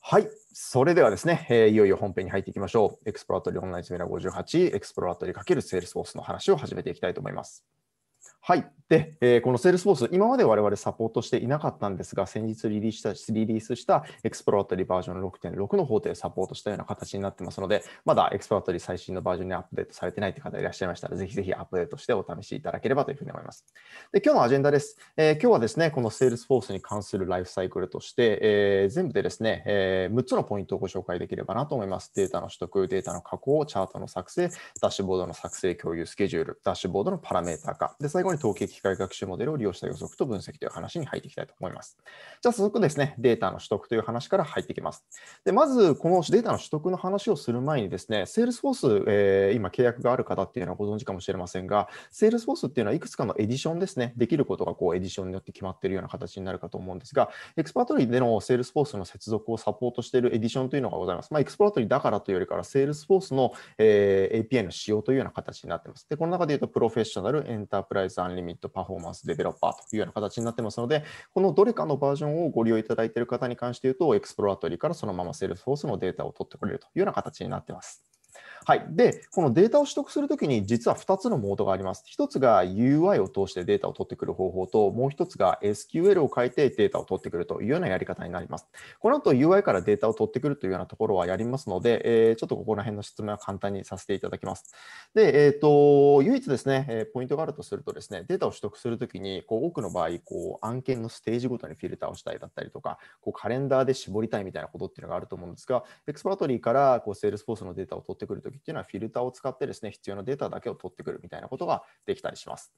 はい。それではですね、えー、いよいよ本編に入っていきましょう。エクスプロラトリーオンラインセミナー58、エクスプロラトリー×セールスフォースの話を始めていきたいと思います。はい。で、えー、この Salesforce、今まで我々サポートしていなかったんですが、先日リリースしたリリースしたエクスプロートリーバージョン6.6の方でサポートしたような形になってますので、まだエクスプロートリー最新のバージョンにアップデートされてないという方いらっしゃいましたら、ぜひぜひアップデートしてお試しいただければというふうに思います。で、今日のアジェンダです。えー、今日はですね、この Salesforce に関するライフサイクルとして、えー、全部でですね、え6つのポイントをご紹介できればなと思います。データの取得、データの加工、チャートの作成、ダッシュボードの作成、共有、スケジュール、ダッシュボードのパラメータ化。で、最後に統計機械学習モデルを利用した予測と分析という話に入っていきたいと思います。じゃあ早速ですね、データの取得という話から入っていきます。でまず、このデータの取得の話をする前にですね、Salesforce、えー、今契約がある方っていうのはご存知かもしれませんが、Salesforce っていうのはいくつかのエディションですね、できることがこうエディションによって決まっているような形になるかと思うんですが、エクスパートリーでの Salesforce の接続をサポートしているエディションというのがございます。まあ、エクスパートリーだからというよりから、Salesforce の、えー、API の仕様というような形になっています。で、この中で言うと、プロフェッショナル、エンタープライズ、ンリミットパフォーマンスデベロッパーというような形になってますので、このどれかのバージョンをご利用いただいている方に関して言うと、エクスプロラトリーからそのまま Salesforce のデータを取ってこれるというような形になってます。はい、でこのデータを取得するときに実は2つのモードがあります。1つが UI を通してデータを取ってくる方法と、もう1つが SQL を書いてデータを取ってくるというようなやり方になります。この後 UI からデータを取ってくるというようなところはやりますので、えー、ちょっとここら辺の説明は簡単にさせていただきます。で、えーと、唯一ですね、えポイントがあるとするとですね、データを取得するときにこう多くの場合こう、案件のステージごとにフィルターをしたいだったりとか、こうカレンダーで絞りたいみたいなことっていうのがあると思うんですが、エクスパートリーからこうセールスフォースのデータを取ってくると時っていうのはフィルターを使ってですね、必要なデータだけを取ってくるみたいなことができたりします。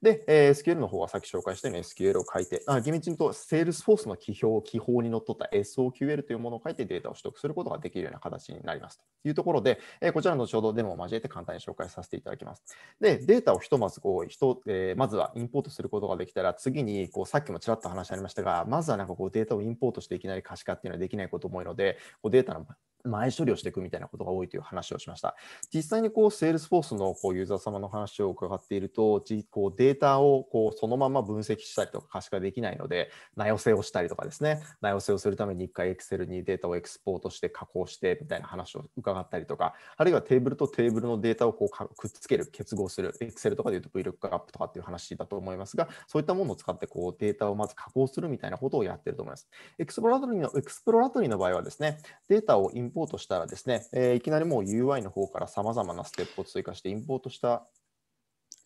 で、えー、SQL の方はさっき紹介したように SQL を書いて、あ厳密に言うと Salesforce の基表、基本にのっとった SOQL というものを書いてデータを取得することができるような形になりますというところで、えー、こちらの後ほどデモを交えて簡単に紹介させていただきます。で、データをひとまずこう、ひとえー、まずはインポートすることができたら、次にこうさっきもちらっと話ありましたが、まずはなんかこうデータをインポートしていきなり可視化っていうのはできないことも多いので、こうデータの前処理をしていくみたいなことが多いという話をしました。実際にこう Salesforce のこうユーザー様の話を伺っていると、こうデータをこうそのまま分析したりとか可視化できないので、名寄せをしたりとかですね、名寄せをするために1回 Excel にデータをエクスポートして加工してみたいな話を伺ったりとか、あるいはテーブルとテーブルのデータをこうくっつける、結合する、Excel とかでいうと VLOOKUP とかっていう話だと思いますが、そういったものを使ってこうデータをまず加工するみたいなことをやってると思います。エクスプロラトリーのエクスプロラの場合はですね、データをインポートしたらですね、えー、いきなりもう UI の方からさまざまなステップを追加してインポートした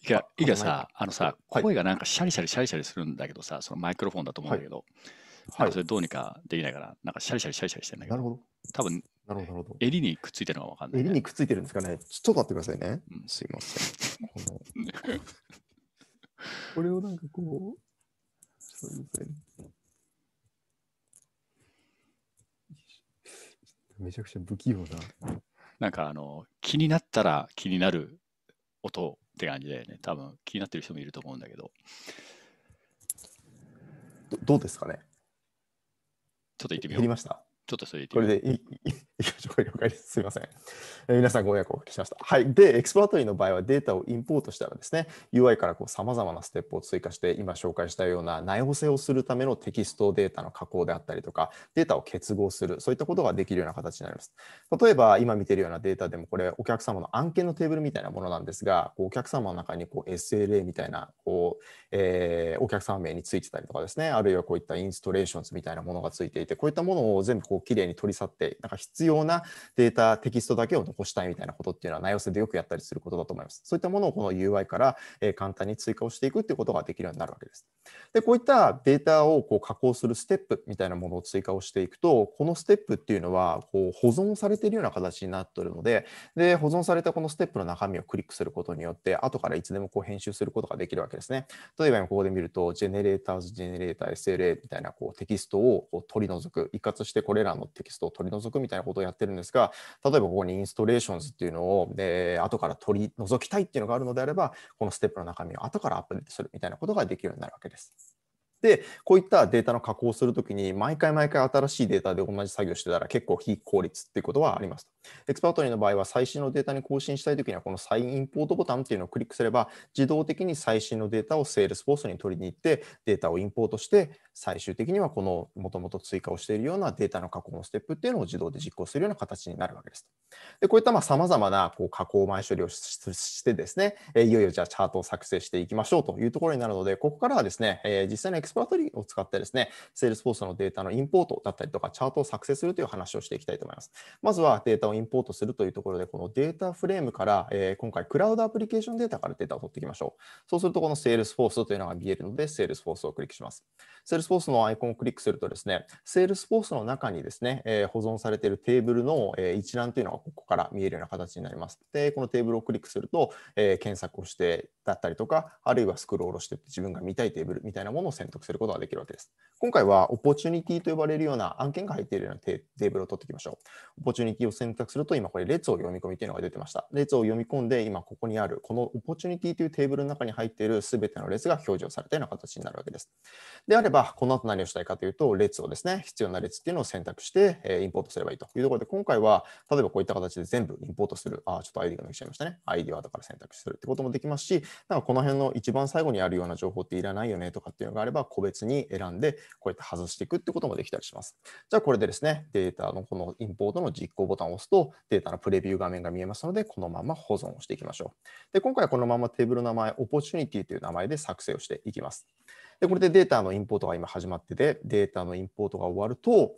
いや、いやさ、あのさ、声がなんかシャリシャリシャリシャリするんだけどさ、そのマイクロフォンだと思うんだけど、はい、それどうにかできないから、なんかシャリシャリシャリシャリしてんだけど、なるほど。多分なるほど襟にくっついてるのはわかんない、襟にくっついてるんですかね。ちょっと待ってくださいね。すいません。これをなんかこう、そうですね。めちゃくちゃ不器用だ。なんかあの、気になったら気になる音って感じだよね、多分気になってる人もいると思うんだけど。どどうですかねちょっと行ってみよう。減りましたちょっとそれ行ってみよう。これでいいいきましょう。了解です。すみません。えー、皆さんご迷惑をおかけしました。はい。で、エクスパートリーの場合はデータをインポートしたらですね、UI からさまざまなステップを追加して、今紹介したような内補正をするためのテキストデータの加工であったりとか、データを結合する、そういったことができるような形になります。例えば、今見てるようなデータでも、これ、お客様の案件のテーブルみたいなものなんですが、こうお客様の中にこう SLA みたいな、こう、えー、お客様名についてたりとかですね、あるいはこういったインストレーションズみたいなものがついていて、こういったものを全部こう綺麗に取り去って、なんか必要ようなデータ、テキストだけを残したいみたいなことっていうのは、内容性でよくやったりすることだと思います。そういったものをこの UI から簡単に追加をしていくっていうことができるようになるわけです。で、こういったデータをこう加工するステップみたいなものを追加をしていくと、このステップっていうのはこう保存されているような形になっているので、で、保存されたこのステップの中身をクリックすることによって、後からいつでもこう編集することができるわけですね。例えばここで見ると、ジェネレーターズ、ジェネレーター、SLA みたいなこうテキストをこう取り除く、一括してこれらのテキストを取り除くみたいなことことをやってるんですが例えばここにインストレーションズっていうのをえで後から取り除きたいっていうのがあるのであればこのステップの中身を後からアップデートするみたいなことができるようになるわけです。でこういったデータの加工をするときに毎回毎回新しいデータで同じ作業してたら結構非効率っていうことはあります。エクスパートリーの場合は最新のデータに更新したいときにはこのサインインポートボタンっていうのをクリックすれば自動的に最新のデータを Salesforce に取りに行ってデータをインポートして最終的にはこのもともと追加をしているようなデータの加工のステップっていうのを自動で実行するような形になるわけです。でこういったさまざまなこう加工前処理をしてですねいよいよじゃあチャートを作成していきましょうというところになるのでここからはですね実際のエクスパートリーを使ってですね Salesforce のデータのインポートだったりとかチャートを作成するという話をしていきたいと思います。まずはデータをインポートするというところで、このデータフレームから、え今回、クラウドアプリケーションデータからデータを取っていきましょう。そうすると、この Salesforce というのが見えるので、Salesforce をクリックします。Salesforce のアイコンをクリックするとですね、Salesforce の中にですね、え保存されているテーブルの、え一覧というのがここから見えるような形になります。で、このテーブルをクリックすると、え検索をしてだったりとか、あるいはスクロールして自分が見たいテーブルみたいなものを選択することができるわけです。今回は、オポチュニティと呼ばれるような案件が入っているようなテーブルを取っていきましょう。オポチュニティを選択すると、今これ列を読み込みというのが出てました。列を読み込んで、今ここにある、このオポチュニティというテーブルの中に入っている全ての列が表示をされたような形になるわけです。であれば、この後何をしたいかというと、列をですね、必要な列っていうのを選択して、えインポートすればいいというところで、今回は、例えばこういった形で全部インポートする、あ、ちょっと ID が抜けちゃいましたね。ID は後から選択するってこともできますし、なんかこの辺の一番最後にあるような情報っていらないよねとかっていうのがあれば、個別に選んで、こうやって外していくってこともできたりします。じゃあ、これでですね、データのこのインポートの実行ボタンを押すと、データのプレビュー画面が見えますので、このまま保存をしていきましょう。で今回はこのままテーブルの名前、オポチュニティという名前で作成をしていきます。でこれでデータのインポートが今始まってて、データのインポートが終わると、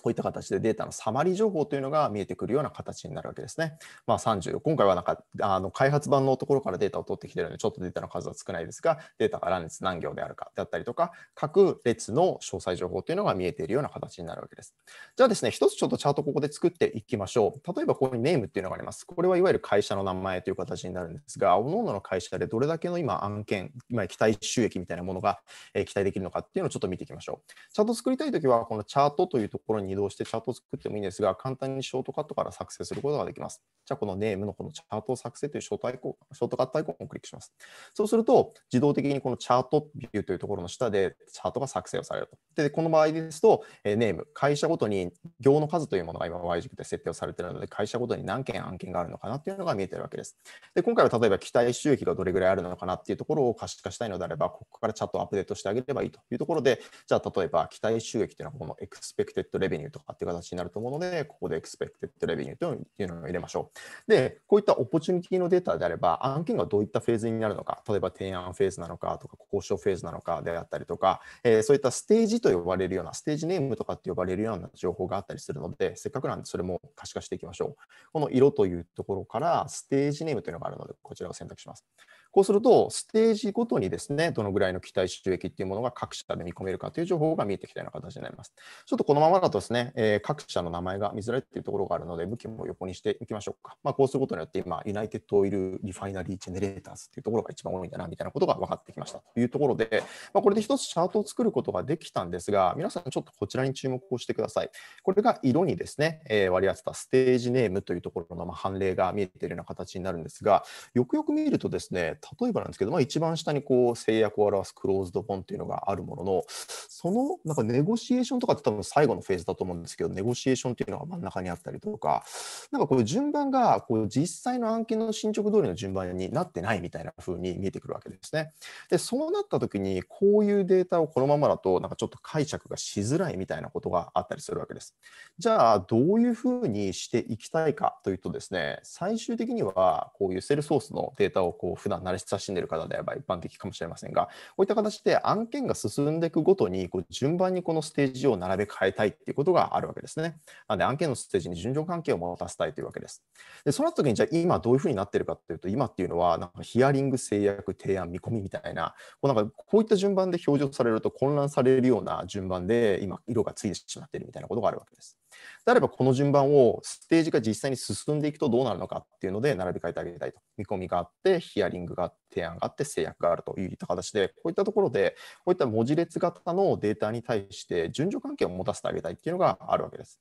こういった形でデータのサマリー情報というのが見えてくるような形になるわけですね。まあ、30、今回はなんかあの開発版のところからデータを取ってきているので、ちょっとデータの数は少ないですが、データが何何行であるかであったりとか、各列の詳細情報というのが見えているような形になるわけです。じゃあですね、一つちょっとチャートここで作っていきましょう。例えばここにネームっていうのがあります。これはいわゆる会社の名前という形になるんですが、各々の会社でどれだけの今案件、今期待収益みたいなものが期待できるのかっていうのをちょっと見ていきましょう。チャート作りたいときは、このチャートというところにに移動してチャートを作ってもいいんですが、簡単にショートカットから作成することができます。じゃあ、このネームのこのチャートを作成というショートアイコン、ショートカットアイコンをクリックします。そうすると、自動的にこのチャートビューというところの下でチャートが作成をされると。で、この場合ですと、えネーム、会社ごとに行の数というものが今 Y 軸で設定をされているので、会社ごとに何件案件があるのかなというのが見えているわけです。で、今回は例えば期待収益がどれぐらいあるのかなっていうところを可視化したいのであれば、ここからチャットをアップデートしてあげればいいというところで、じゃあ、例えば期待収益というのはこのエクスペクテッドレベニューとかっていう形になると思うので、ここでエクスペクテッドレベニューというのを入れましょう。で、こういったオポチュニティのデータであれば、案件がどういったフェーズになるのか、例えば提案フェーズなのかとか、交渉フェーズなのかであったりとか、えー、そういったステージと呼ばれるような、ステージネームとかって呼ばれるような情報があったりするので、せっかくなんでそれも可視化していきましょう。この色というところから、ステージネームというのがあるので、こちらを選択します。こうすると、ステージごとにですね、どのぐらいの期待収益っていうものが各社で見込めるかという情報が見えてきたような形になります。ちょっとこのままだとですね、えー、各社の名前が見づらいっていうところがあるので、向きも横にしていきましょうか。まあ、こうすることによって、今、ユナイテッドオイルリファイナリーチェネレーターズっていうところが一番多いんだな、みたいなことが分かってきましたというところで、まあ、これで一つチャートを作ることができたんですが、皆さんちょっとこちらに注目をしてください。これが色にですね、えー、割り当てたステージネームというところのまあ判例が見えているような形になるんですが、よくよく見るとですね、例えばなんですけど、まあ、一番下にこう制約を表すクローズドンっていうのがあるものの、そのなんかネゴシエーションとかって多分最後のフェーズだと思うんですけど、ネゴシエーションっていうのが真ん中にあったりとか、なんかこう順番がこう実際の案件の進捗通りの順番になってないみたいな風に見えてくるわけですね。で、そうなった時に、こういうデータをこのままだと、なんかちょっと解釈がしづらいみたいなことがあったりするわけです。じゃあ、どういう風にしていきたいかというとですね、最終的にはこういうセルソースのデータをこう普段慣れ親しんでいる方であれば一般的かもしれませんが、こういった形で案件が進んでいくごとに、こう順番にこのステージを並べ替えたいっていうことがあるわけですね。なので、案件のステージに順序関係を持たせたいというわけです。で、その時に、じゃあ今どういうふうになってるかっていうと、今っていうのは、なんかヒアリング、制約、提案、見込みみたいな、こうなんかこういった順番で表示されると混乱されるような順番で、今、色がついてしまっているみたいなことがあるわけです。であれば、この順番をステージが実際に進んでいくとどうなるのかっていうので、並び替えてあげたいと。見込みがあって、ヒアリングがあって、提案があって、制約があるといった形で、こういったところで、こういった文字列型のデータに対して、順序関係を持たせてあげたいっていうのがあるわけです。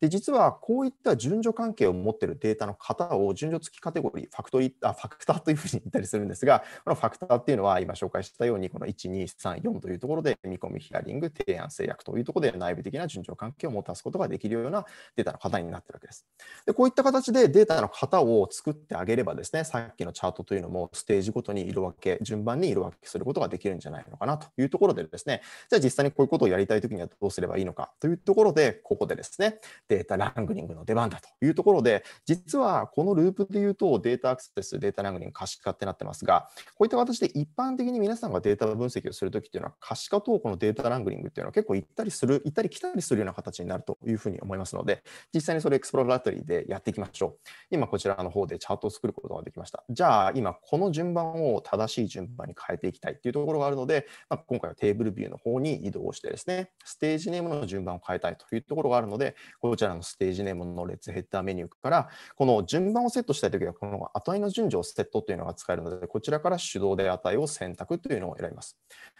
で、実は、こういった順序関係を持っているデータの型を、順序付きカテゴリー、ファクトリーあ、ファクターというふうに言ったりするんですが、このファクターっていうのは、今紹介したように、この1、2、3、4というところで、見込み、ヒアリング、提案、制約というところで、内部的な順序関係を持たすことができるようながデータの型になっているわけです。でこういった形でデータの型を作ってあげればですね、さっきのチャートというのもステージごとに色分け、順番に色分けすることができるんじゃないのかなというところでですね、じゃあ実際にこういうことをやりたいときにはどうすればいいのかというところで、ここでですね、データラングリングの出番だというところで、実はこのループで言うとデータアクセス、データラングリング可視化ってなってますが、こういった形で一般的に皆さんがデータ分析をするときっていうのは、可視化とこのデータラングリングっていうのは結構行ったりする、行ったり来たりするような形になるというふうに思います。ますので、実際にそれエクスプロラトリーでやっていきましょう。今こちらの方でチャートを作ることができました。じゃあ今この順番を正しい順番に変えていきたいというところがあるので、まあ、今回はテーブルビューの方に移動してですね、ステージネームの順番を変えたいというところがあるので、こちらのステージネームの列ヘッダーメニューから、この順番をセットしたいときは、この値の順序をセットというのが使えるので、こちらから手動で値を選択というのを選びます。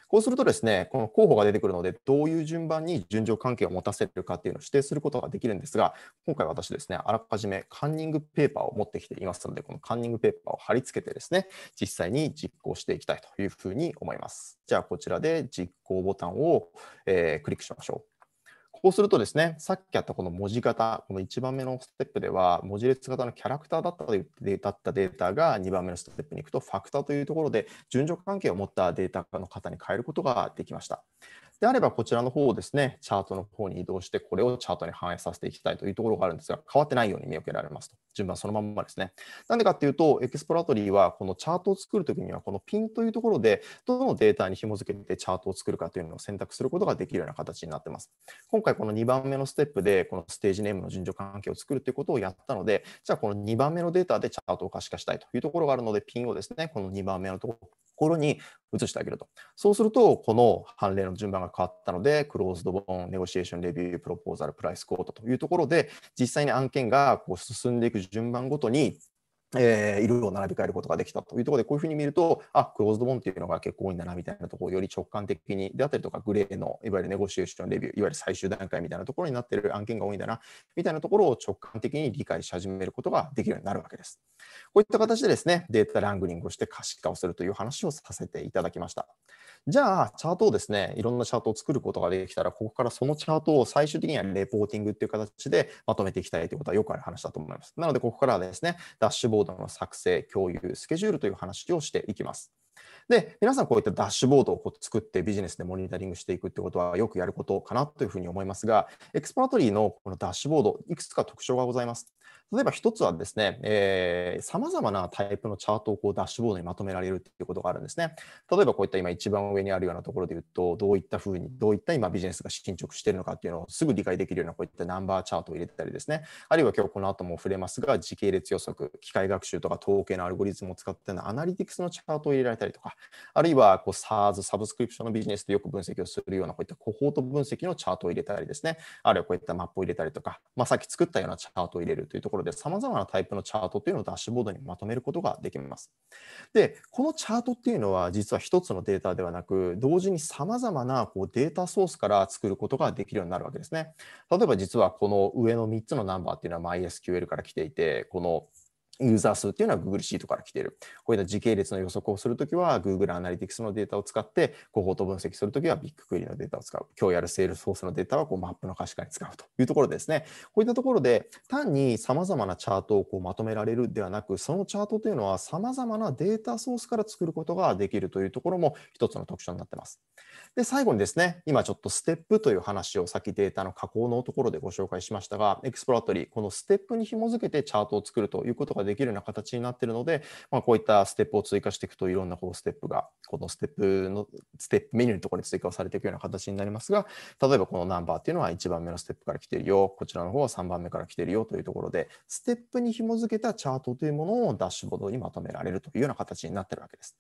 こうするとですね、この候補が出てくるので、どういう順番に順序関係を持たせるかっていうのを指定することがでできるんですが、今回私ですね、あらかじめカンニングペーパーを持ってきていますので、このカンニングペーパーを貼り付けてですね、実際に実行していきたいというふうに思います。じゃあ、こちらで実行ボタンを、えー、クリックしましょう。こうするとですね、さっきあったこの文字型、この1番目のステップでは、文字列型のキャラクターだったデータったデータが2番目のステップに行くと、ファクターというところで、順序関係を持ったデータの型に変えることができました。であれば、こちらの方をですね、チャートの方に移動して、これをチャートに反映させていきたいというところがあるんですが、変わってないように見受けられますと。順番そのまんまですね。なんでかっていうと、エクスプラトリーは、このチャートを作るときには、このピンというところで、どのデータに紐付けてチャートを作るかというのを選択することができるような形になってます。今回、この2番目のステップで、このステージネームの順序関係を作るということをやったので、じゃあ、この2番目のデータでチャートを可視化したいというところがあるので、ピンをですね、この2番目のところころに移してあげると。そうすると、この判例の順番が変わったので、クローズドボーン、ネゴシエーションレビュー、プロポーザル、プライスコートというところで、実際に案件がこう進んでいく順番ごとにえー、色を並び替えることができたというところで、こういうふうに見ると、あ、クローズドボンっていうのが結構多いんだなみたいなところをより直感的に、であったりとか、グレーの、いわゆるネゴシエーションレビュー、いわゆる最終段階みたいなところになっている案件が多いんだな、みたいなところを直感的に理解し始めることができるようになるわけです。こういった形でですね、データラングリングをして可視化をするという話をさせていただきました。じゃあ、チャートをですね、いろんなチャートを作ることができたら、ここからそのチャートを最終的にはレポーティングっていう形でまとめていきたいということはよくある話だと思います。なので、ここからはですね、ダッシュボードの作成、共有、スケジュールという話をしていきます。で、皆さんこういったダッシュボードを作ってビジネスでモニタリングしていくってことはよくやることかなというふうに思いますが、エクスパートリーのこのダッシュボード、いくつか特徴がございます。例えば一つはですね、さまざまなタイプのチャートをこうダッシュボードにまとめられるっていうことがあるんですね。例えばこういった今一番上にあるようなところで言うと、どういったふうに、どういった今ビジネスが進捗しているのかっていうのをすぐ理解できるようなこういったナンバーチャートを入れたりですね、あるいは今日この後も触れますが、時系列予測、機械学習とか統計のアルゴリズムを使ってのアナリティクスのチャートを入れられたりとか、あるいはこう SARS、サブスクリプションのビジネスでよく分析をするようなこういったコホート分析のチャートを入れたりですね、あるいはこういったマップを入れたりとか、まあ、さっき作ったようなチャートを入れるというところろで、様々なタイプのチャートというのをダッシュボードにまとめることができます。で、このチャートっていうのは、実は1つのデータではなく、同時にさまざまなこうデータソースから作ることができるようになるわけですね。例えば、実はこの上の3つのナンバーっていうのは MySQL から来ていて、このユーザー数っていうのは Google シートから来ている。こういった時系列の予測をするときは Google アナリティクスのデータを使って、コホート分析するときはビッグク r y のデータを使う。今日やるセールスフォースのデータはこうマップの可視化に使うというところですね。こういったところで単に様々なチャートをこうまとめられるではなく、そのチャートというのは様々なデータソースから作ることができるというところも一つの特徴になってます。で、最後にですね、今ちょっとステップという話をさっきデータの加工のところでご紹介しましたが、エクスプロアトリー、このステップに紐づけてチャートを作るということがでできるような形になっているので、まあ、こういったステップを追加していくといろんなこうステップがこのステップのステップメニューのところに追加をされていくような形になりますが例えばこのナンバーっていうのは1番目のステップから来てるよこちらの方は3番目から来てるよというところでステップに紐付けたチャートというものをダッシュボードにまとめられるというような形になってるわけです。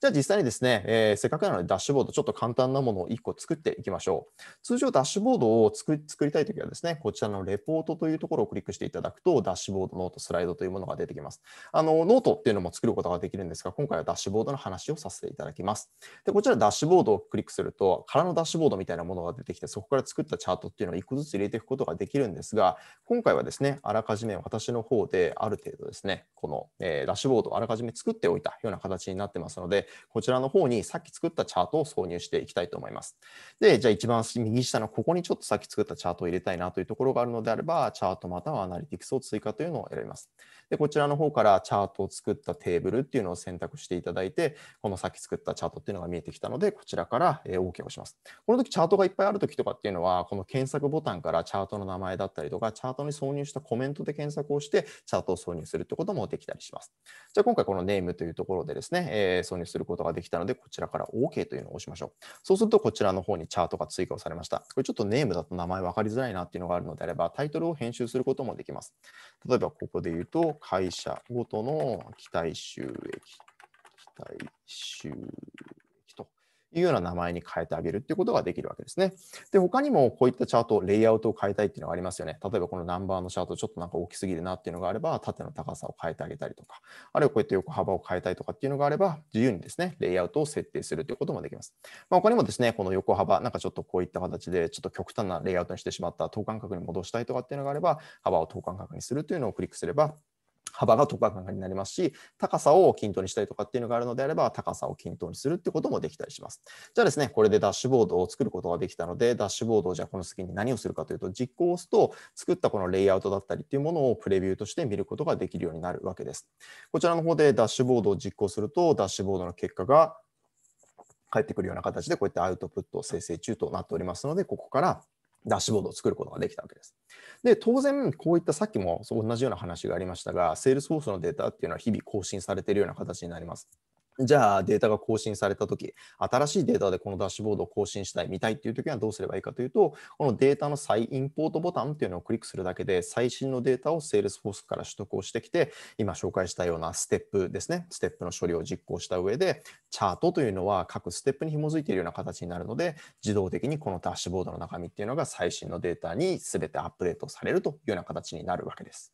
じゃあ実際にですね、えー、せっかくなのでダッシュボードちょっと簡単なものを1個作っていきましょう。通常ダッシュボードを作りたいときはですねこちらのレポートというところをクリックしていただくとダッシュボードノートスライドというものが出てきます。あの、ノートっていうのも作ることができるんですが、今回はダッシュボードの話をさせていただきます。で、こちらダッシュボードをクリックすると、空のダッシュボードみたいなものが出てきて、そこから作ったチャートっていうのを1個ずつ入れていくことができるんですが、今回はですね、あらかじめ私の方である程度ですね、この、えー、ダッシュボードをあらかじめ作っておいたような形になってますので、こちらの方にさっき作ったチャートを挿入していきたいと思います。で、じゃあ一番右下のここにちょっとさっき作ったチャートを入れたいなというところがあるのであれば、チャートまたはアナリティクスを追加というのを選びます。で、こちらの方からチャートを作ったテーブルっていうのを選択していただいて、このさっき作ったチャートっていうのが見えてきたので、こちらから OK を押します。この時チャートがいっぱいある時とかっていうのは、この検索ボタンからチャートの名前だったりとか、チャートに挿入したコメントで検索をして、チャートを挿入するってこともできたりします。じゃあ今回このネームというところでですね、えー、挿入することができたので、こちらから OK というのを押しましょう。そうするとこちらの方にチャートが追加をされました。これちょっとネームだと名前分かりづらいなっていうのがあるのであれば、タイトルを編集することもできます。例えばここで言うと、会社ごとの期待収益、期待収益。いうような名前に変えてあげるっていうことができるわけですね。で、他にもこういったチャート、レイアウトを変えたいっていうのがありますよね。例えばこのナンバーのチャート、ちょっとなんか大きすぎるなっていうのがあれば、縦の高さを変えてあげたりとか、あるいはこうやって横幅を変えたいとかっていうのがあれば、自由にですね、レイアウトを設定するということもできます。まあ、他にもですね、この横幅、なんかちょっとこういった形で、ちょっと極端なレイアウトにしてしまった、等間隔に戻したいとかっていうのがあれば、幅を等間隔にするというのをクリックすれば、幅が特化になりますし、高さを均等にしたりとかっていうのがあるのであれば、高さを均等にするってこともできたりします。じゃあですね、これでダッシュボードを作ることができたので、ダッシュボードをじゃあこの隙に何をするかというと、実行を押すと、作ったこのレイアウトだったりっていうものをプレビューとして見ることができるようになるわけです。こちらの方でダッシュボードを実行すると、ダッシュボードの結果が返ってくるような形で、こうやってアウトプットを生成中となっておりますので、ここからダッシュボードを作ることができたわけです。で、当然、こういったさっきも同じような話がありましたが、Salesforce のデータっていうのは日々更新されているような形になります。じゃあデータが更新されたとき、新しいデータでこのダッシュボードを更新したい、見たいっていうときはどうすればいいかというと、このデータの再インポートボタンっていうのをクリックするだけで、最新のデータを Salesforce から取得をしてきて、今紹介したようなステップですね、ステップの処理を実行した上で、チャートというのは各ステップに紐づいているような形になるので、自動的にこのダッシュボードの中身っていうのが最新のデータに全てアップデートされるというような形になるわけです。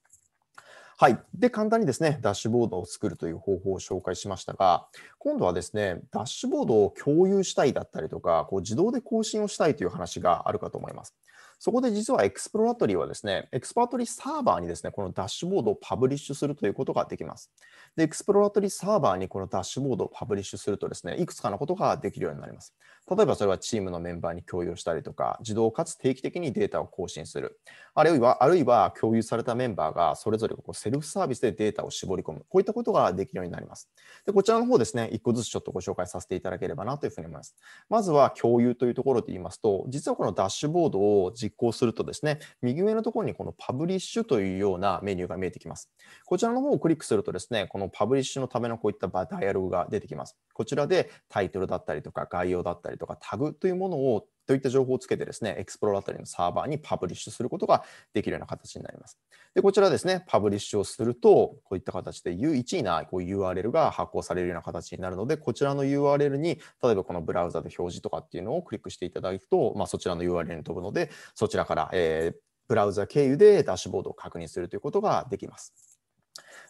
はい。で、簡単にですね、ダッシュボードを作るという方法を紹介しましたが、今度はですね、ダッシュボードを共有したいだったりとか、こう自動で更新をしたいという話があるかと思います。そこで実はエクスプロラトリーはですね、エクスパートリーサーバーにですね、このダッシュボードをパブリッシュするということができます。で、エクスプロラトリーサーバーにこのダッシュボードをパブリッシュするとですね、いくつかのことができるようになります。例えばそれはチームのメンバーに共有したりとか、自動かつ定期的にデータを更新する。あるいは、あるいは共有されたメンバーがそれぞれこうセルフサービスでデータを絞り込む。こういったことができるようになります。で、こちらの方ですね、一個ずつちょっとご紹介させていただければなというふうに思います。まずは共有というところで言いますと、実はこのダッシュボードを実行するとですね、右上のところにこのパブリッシュというようなメニューが見えてきます。こちらの方をクリックするとですね、このパブリッシュのためのこういったダイアログが出てきます。こちらでタイトルだったりとか概要だったりとかタグというものをといった情報をつけてですね、エクスプロラトリーのサーバーにパブリッシュすることができるような形になります。で、こちらですね、パブリッシュをすると、こういった形で有1位なこう URL が発行されるような形になるので、こちらの URL に、例えばこのブラウザで表示とかっていうのをクリックしていただくと、まあ、そちらの URL に飛ぶので、そちらから、えー、ブラウザ経由でダッシュボードを確認するということができます。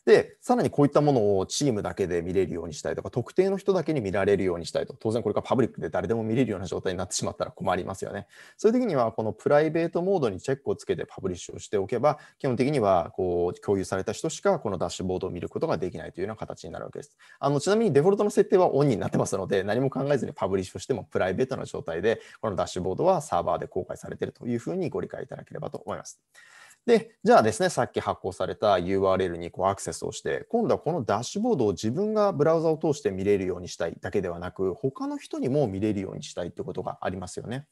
で、さらにこういったものをチームだけで見れるようにしたいとか、特定の人だけに見られるようにしたいと、当然これがパブリックで誰でも見れるような状態になってしまったら困りますよね。そういう時には、このプライベートモードにチェックをつけてパブリッシュをしておけば、基本的にはこう共有された人しかこのダッシュボードを見ることができないというような形になるわけです。あのちなみにデフォルトの設定はオンになってますので、何も考えずにパブリッシュしてもプライベートな状態で、このダッシュボードはサーバーで公開されているというふうにご理解いただければと思います。で、じゃあですね、さっき発行された URL にこうアクセスをして、今度はこのダッシュボードを自分がブラウザを通して見れるようにしたいだけではなく、他の人にも見れるようにしたいってことがありますよね。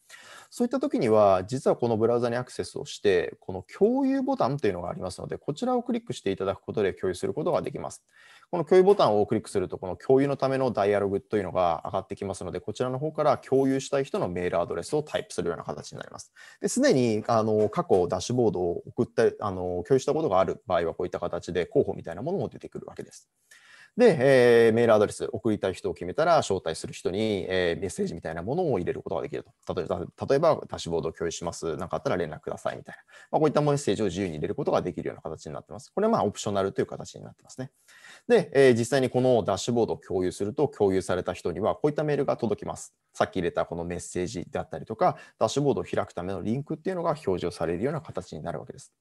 そういった時には、実はこのブラウザにアクセスをして、この共有ボタンというのがありますので、こちらをクリックしていただくことで共有することができます。この共有ボタンをクリックすると、この共有のためのダイアログというのが上がってきますので、こちらの方から共有したい人のメールアドレスをタイプするような形になります。ですでにあの過去ダッシュボードを送ったあの共有したことがある場合は、こういった形で候補みたいなものも出てくるわけです。で、えー、メールアドレス、送りたい人を決めたら、招待する人に、えー、メッセージみたいなものを入れることができると。例えば、例えばダッシュボードを共有します。んかあったら連絡くださいみたいな。まあ、こういったメッセージを自由に入れることができるような形になってます。これはまあオプショナルという形になってますね。で、え実際にこのダッシュボードを共有すると、共有された人にはこういったメールが届きます。さっき入れたこのメッセージであったりとか、ダッシュボードを開くためのリンクっていうのが表示をされるような形になるわけです。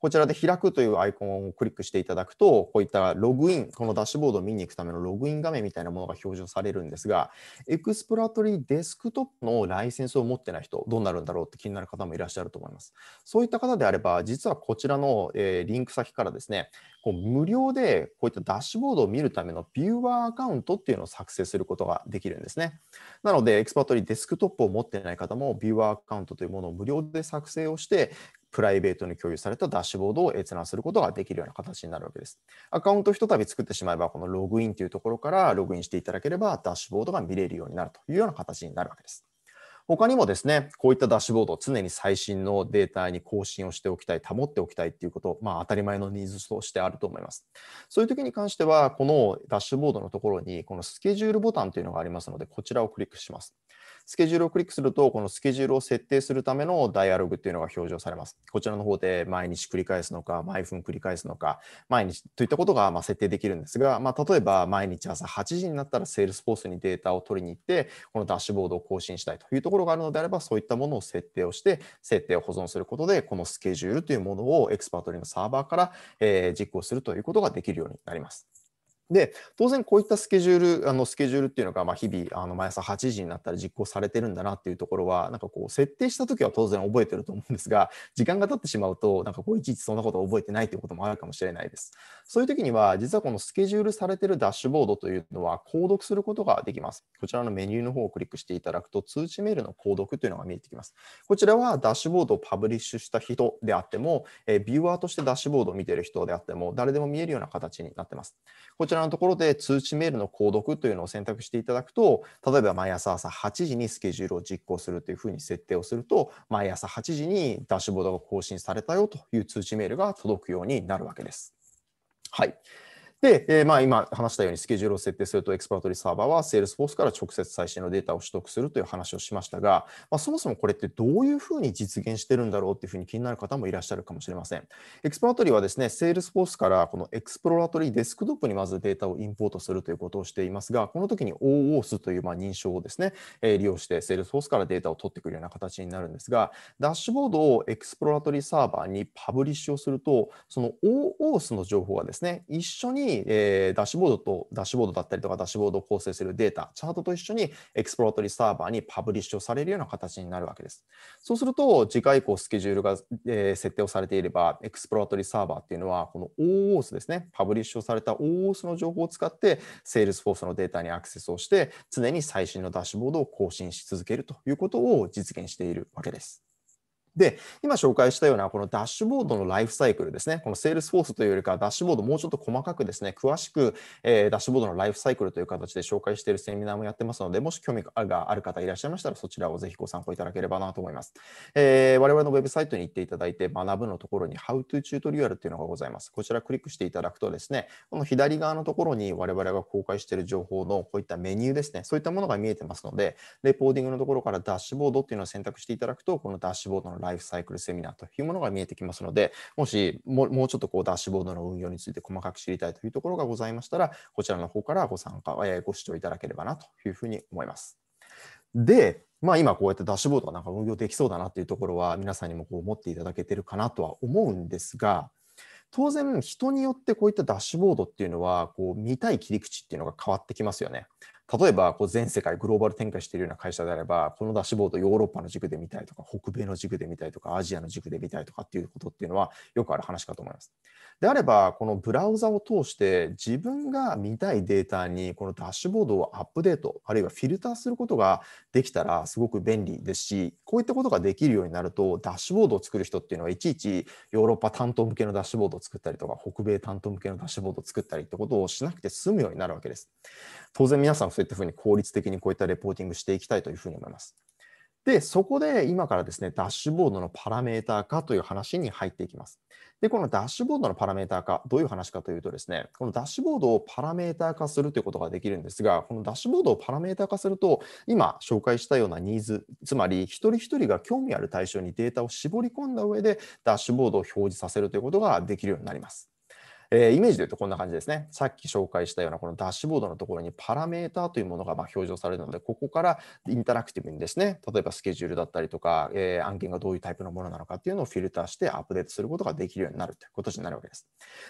こちらで開くというアイコンをクリックしていただくと、こういったログイン、このダッシュボードを見に行くためのログイン画面みたいなものが表示されるんですが、エクスプラトリーデスクトップのライセンスを持ってない人、どうなるんだろうって気になる方もいらっしゃると思います。そういった方であれば、実はこちらの、えリンク先からですね、こう無料でこういったダッシュボードを見るためのビューワーアカウントっていうのを作成することができるんですね。なので、エクスパートにデスクトップを持っていない方もビューワーアカウントというものを無料で作成をして、プライベートに共有されたダッシュボードを閲覧することができるような形になるわけです。アカウントをひとたび作ってしまえば、このログインというところからログインしていただければ、ダッシュボードが見れるようになるというような形になるわけです。他にもですね、こういったダッシュボード、を常に最新のデータに更新をしておきたい、保っておきたいっていうこと、まあ、当たり前のニーズとしてあると思います。そういう時に関しては、このダッシュボードのところに、このスケジュールボタンというのがありますので、こちらをクリックします。スケジュールをクリックすると、このスケジュールを設定するためのダイアログというのが表示をされます。こちらの方で毎日繰り返すのか、毎分繰り返すのか、毎日といったことがま設定できるんですが、まあ、例えば毎日朝8時になったら Salesforce にデータを取りに行って、このダッシュボードを更新したいというところがあるのであれば、そういったものを設定をして、設定を保存することで、このスケジュールというものをエクスパートリーのサーバーから、え実行するということができるようになります。で当然こういったスケジュールあのスケジュールっていうのがまあ日々あの毎朝8時になったら実行されてるんだなっていうところはなんかこう設定した時は当然覚えてると思うんですが時間が経ってしまうとなんかこういちいちそんなこと覚えてないということもあるかもしれないですそういう時には実はこのスケジュールされてるダッシュボードというのは購読することができますこちらのメニューの方をクリックしていただくと通知メールの購読というのが見えてきますこちらはダッシュボードをパブリッシュした人であっても、えビューアーとしてダッシュボードを見てる人であっても誰でも見えるような形になってますこちらちらのところで通知メールの購読というのを選択していただくと、例えば毎朝朝8時にスケジュールを実行するというふうに設定をすると、毎朝8時にダッシュボードが更新されたよという通知メールが届くようになるわけです。はい。で、えー、まあ今話したようにスケジュールを設定するとエクスパートリーサーバーは Salesforce から直接最新のデータを取得するという話をしましたが、まあ、そもそもこれってどういうふうに実現してるんだろうっていうふうに気になる方もいらっしゃるかもしれません。エクスパートリーはですね、Salesforce からこのエクスプロラトリーデスクトップにまずデータをインポートするということをしていますが、この時に OOS というまあ認証をですね、えー、利用して Salesforce からデータを取ってくるような形になるんですが、ダッシュボードをエクスプロラトリーサーバーにパブリッシュをすると、その OOS の情報がですね、一緒にに、えー、ダッシュボードとダッシュボードだったりとかダッシュボードを構成するデータ、チャートと一緒にエクスプロートリーサーバーにパブリッシュをされるような形になるわけです。そうすると、次回以降スケジュールが、えー、設定をされていれば、エクスプロートリーサーバーっていうのは、この OOS ですね、パブリッシュをされた OOS の情報を使って、Salesforce のデータにアクセスをして、常に最新のダッシュボードを更新し続けるということを実現しているわけです。で、今紹介したようなこのダッシュボードのライフサイクルですね、この Salesforce というよりかダッシュボードもうちょっと細かくですね、詳しく、えー、ダッシュボードのライフサイクルという形で紹介しているセミナーもやってますので、もし興味がある方いらっしゃいましたら、そちらをぜひご参考いただければなと思います。えー、我々のウェブサイトに行っていただいて、学ぶのところに How to Tutorial というのがございます。こちらクリックしていただくとですね、この左側のところに我々が公開している情報のこういったメニューですね、そういったものが見えてますので、レポーディングのところからダッシュボードっていうのを選択していただくと、このダッシュボードのライフサイクルセミナーというものが見えてきますので、もしもうちょっとこうダッシュボードの運用について細かく知りたいというところがございましたら、こちらの方からご参加、ご視聴いただければなというふうに思います。で、まあ、今こうやってダッシュボードがなんか運用できそうだなっていうところは皆さんにもこう思っていただけてるかなとは思うんですが、当然人によってこういったダッシュボードっていうのはこう見たい切り口っていうのが変わってきますよね。例えばこう全世界グローバル展開しているような会社であればこのダッシュボードヨーロッパの軸で見たいとか北米の軸で見たいとかアジアの軸で見たいとかっていうことっていうのはよくある話かと思います。であればこのブラウザを通して自分が見たいデータにこのダッシュボードをアップデートあるいはフィルターすることができたらすごく便利ですしこういったことができるようになるとダッシュボードを作る人っていうのはいちいちヨーロッパ担当向けのダッシュボードを作ったりとか北米担当向けのダッシュボードを作ったりってことをしなくて済むようになるわけです。当然皆さんいったふうに効率的にこういったレポーティングしていきたいというふうに思います。で、そこで今からですね、ダッシュボードのパラメーター化という話に入っていきます。で、このダッシュボードのパラメーター化、どういう話かというとですね、このダッシュボードをパラメーター化するということができるんですが、このダッシュボードをパラメーター化すると、今紹介したようなニーズ、つまり一人一人が興味ある対象にデータを絞り込んだ上で、ダッシュボードを表示させるということができるようになります。えー、イメージで言うとこんな感じですね。さっき紹介したようなこのダッシュボードのところにパラメーターというものがま表示されるので、ここからインタラクティブにですね、例えばスケジュールだったりとか、えー、案件がどういうタイプのものなのかっていうのをフィルターしてアップデートすることができるようになるということになるわけです。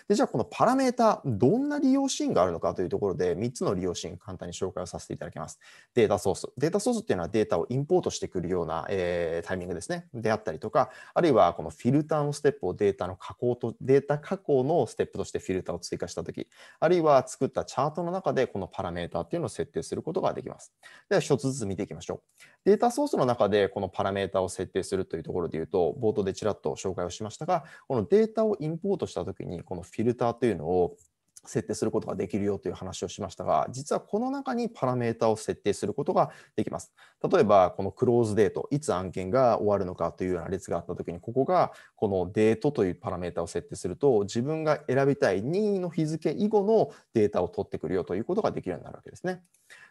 でじゃあ、このパラメータ、どんな利用シーンがあるのかというところで、3つの利用シーン、簡単に紹介をさせていただきます。データソース。データソースっていうのはデータをインポートしてくるような、えー、タイミングですね、であったりとか、あるいはこのフィルターのステップをデータの加工と、データ加工のステップととしてフィルターを追加したとき、あるいは作ったチャートの中でこのパラメータっていうのを設定することができます。では、一つずつ見ていきましょう。データソースの中でこのパラメータを設定するというところで言うと、冒頭でちらっと紹介をしましたが、このデータをインポートしたときに、このフィルターというのを設定することができるよという話をしましたが、実はこの中にパラメータを設定することができます。例えば、このクローズデート、いつ案件が終わるのかというような列があったときに、ここがこのデートというパラメータを設定すると、自分が選びたい任意の日付以後のデータを取ってくるよということができるようになるわけですね。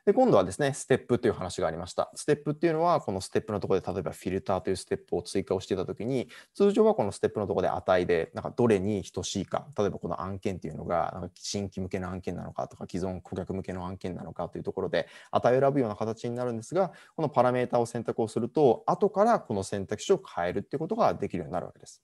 で、今度はですね、ステップという話がありました。ステップっていうのは、このステップのところで、例えばフィルターというステップを追加をしていたときに、通常はこのステップのところで値で、なんかどれに等しいか、例えばこの案件っていうのが、なんか新規向けの案件なのかとか、既存顧客向けの案件なのかというところで、値を選ぶような形になるんですが、このパラメータを選択をすると、後からこの選択肢を変えるっていうことができるようになるわけです。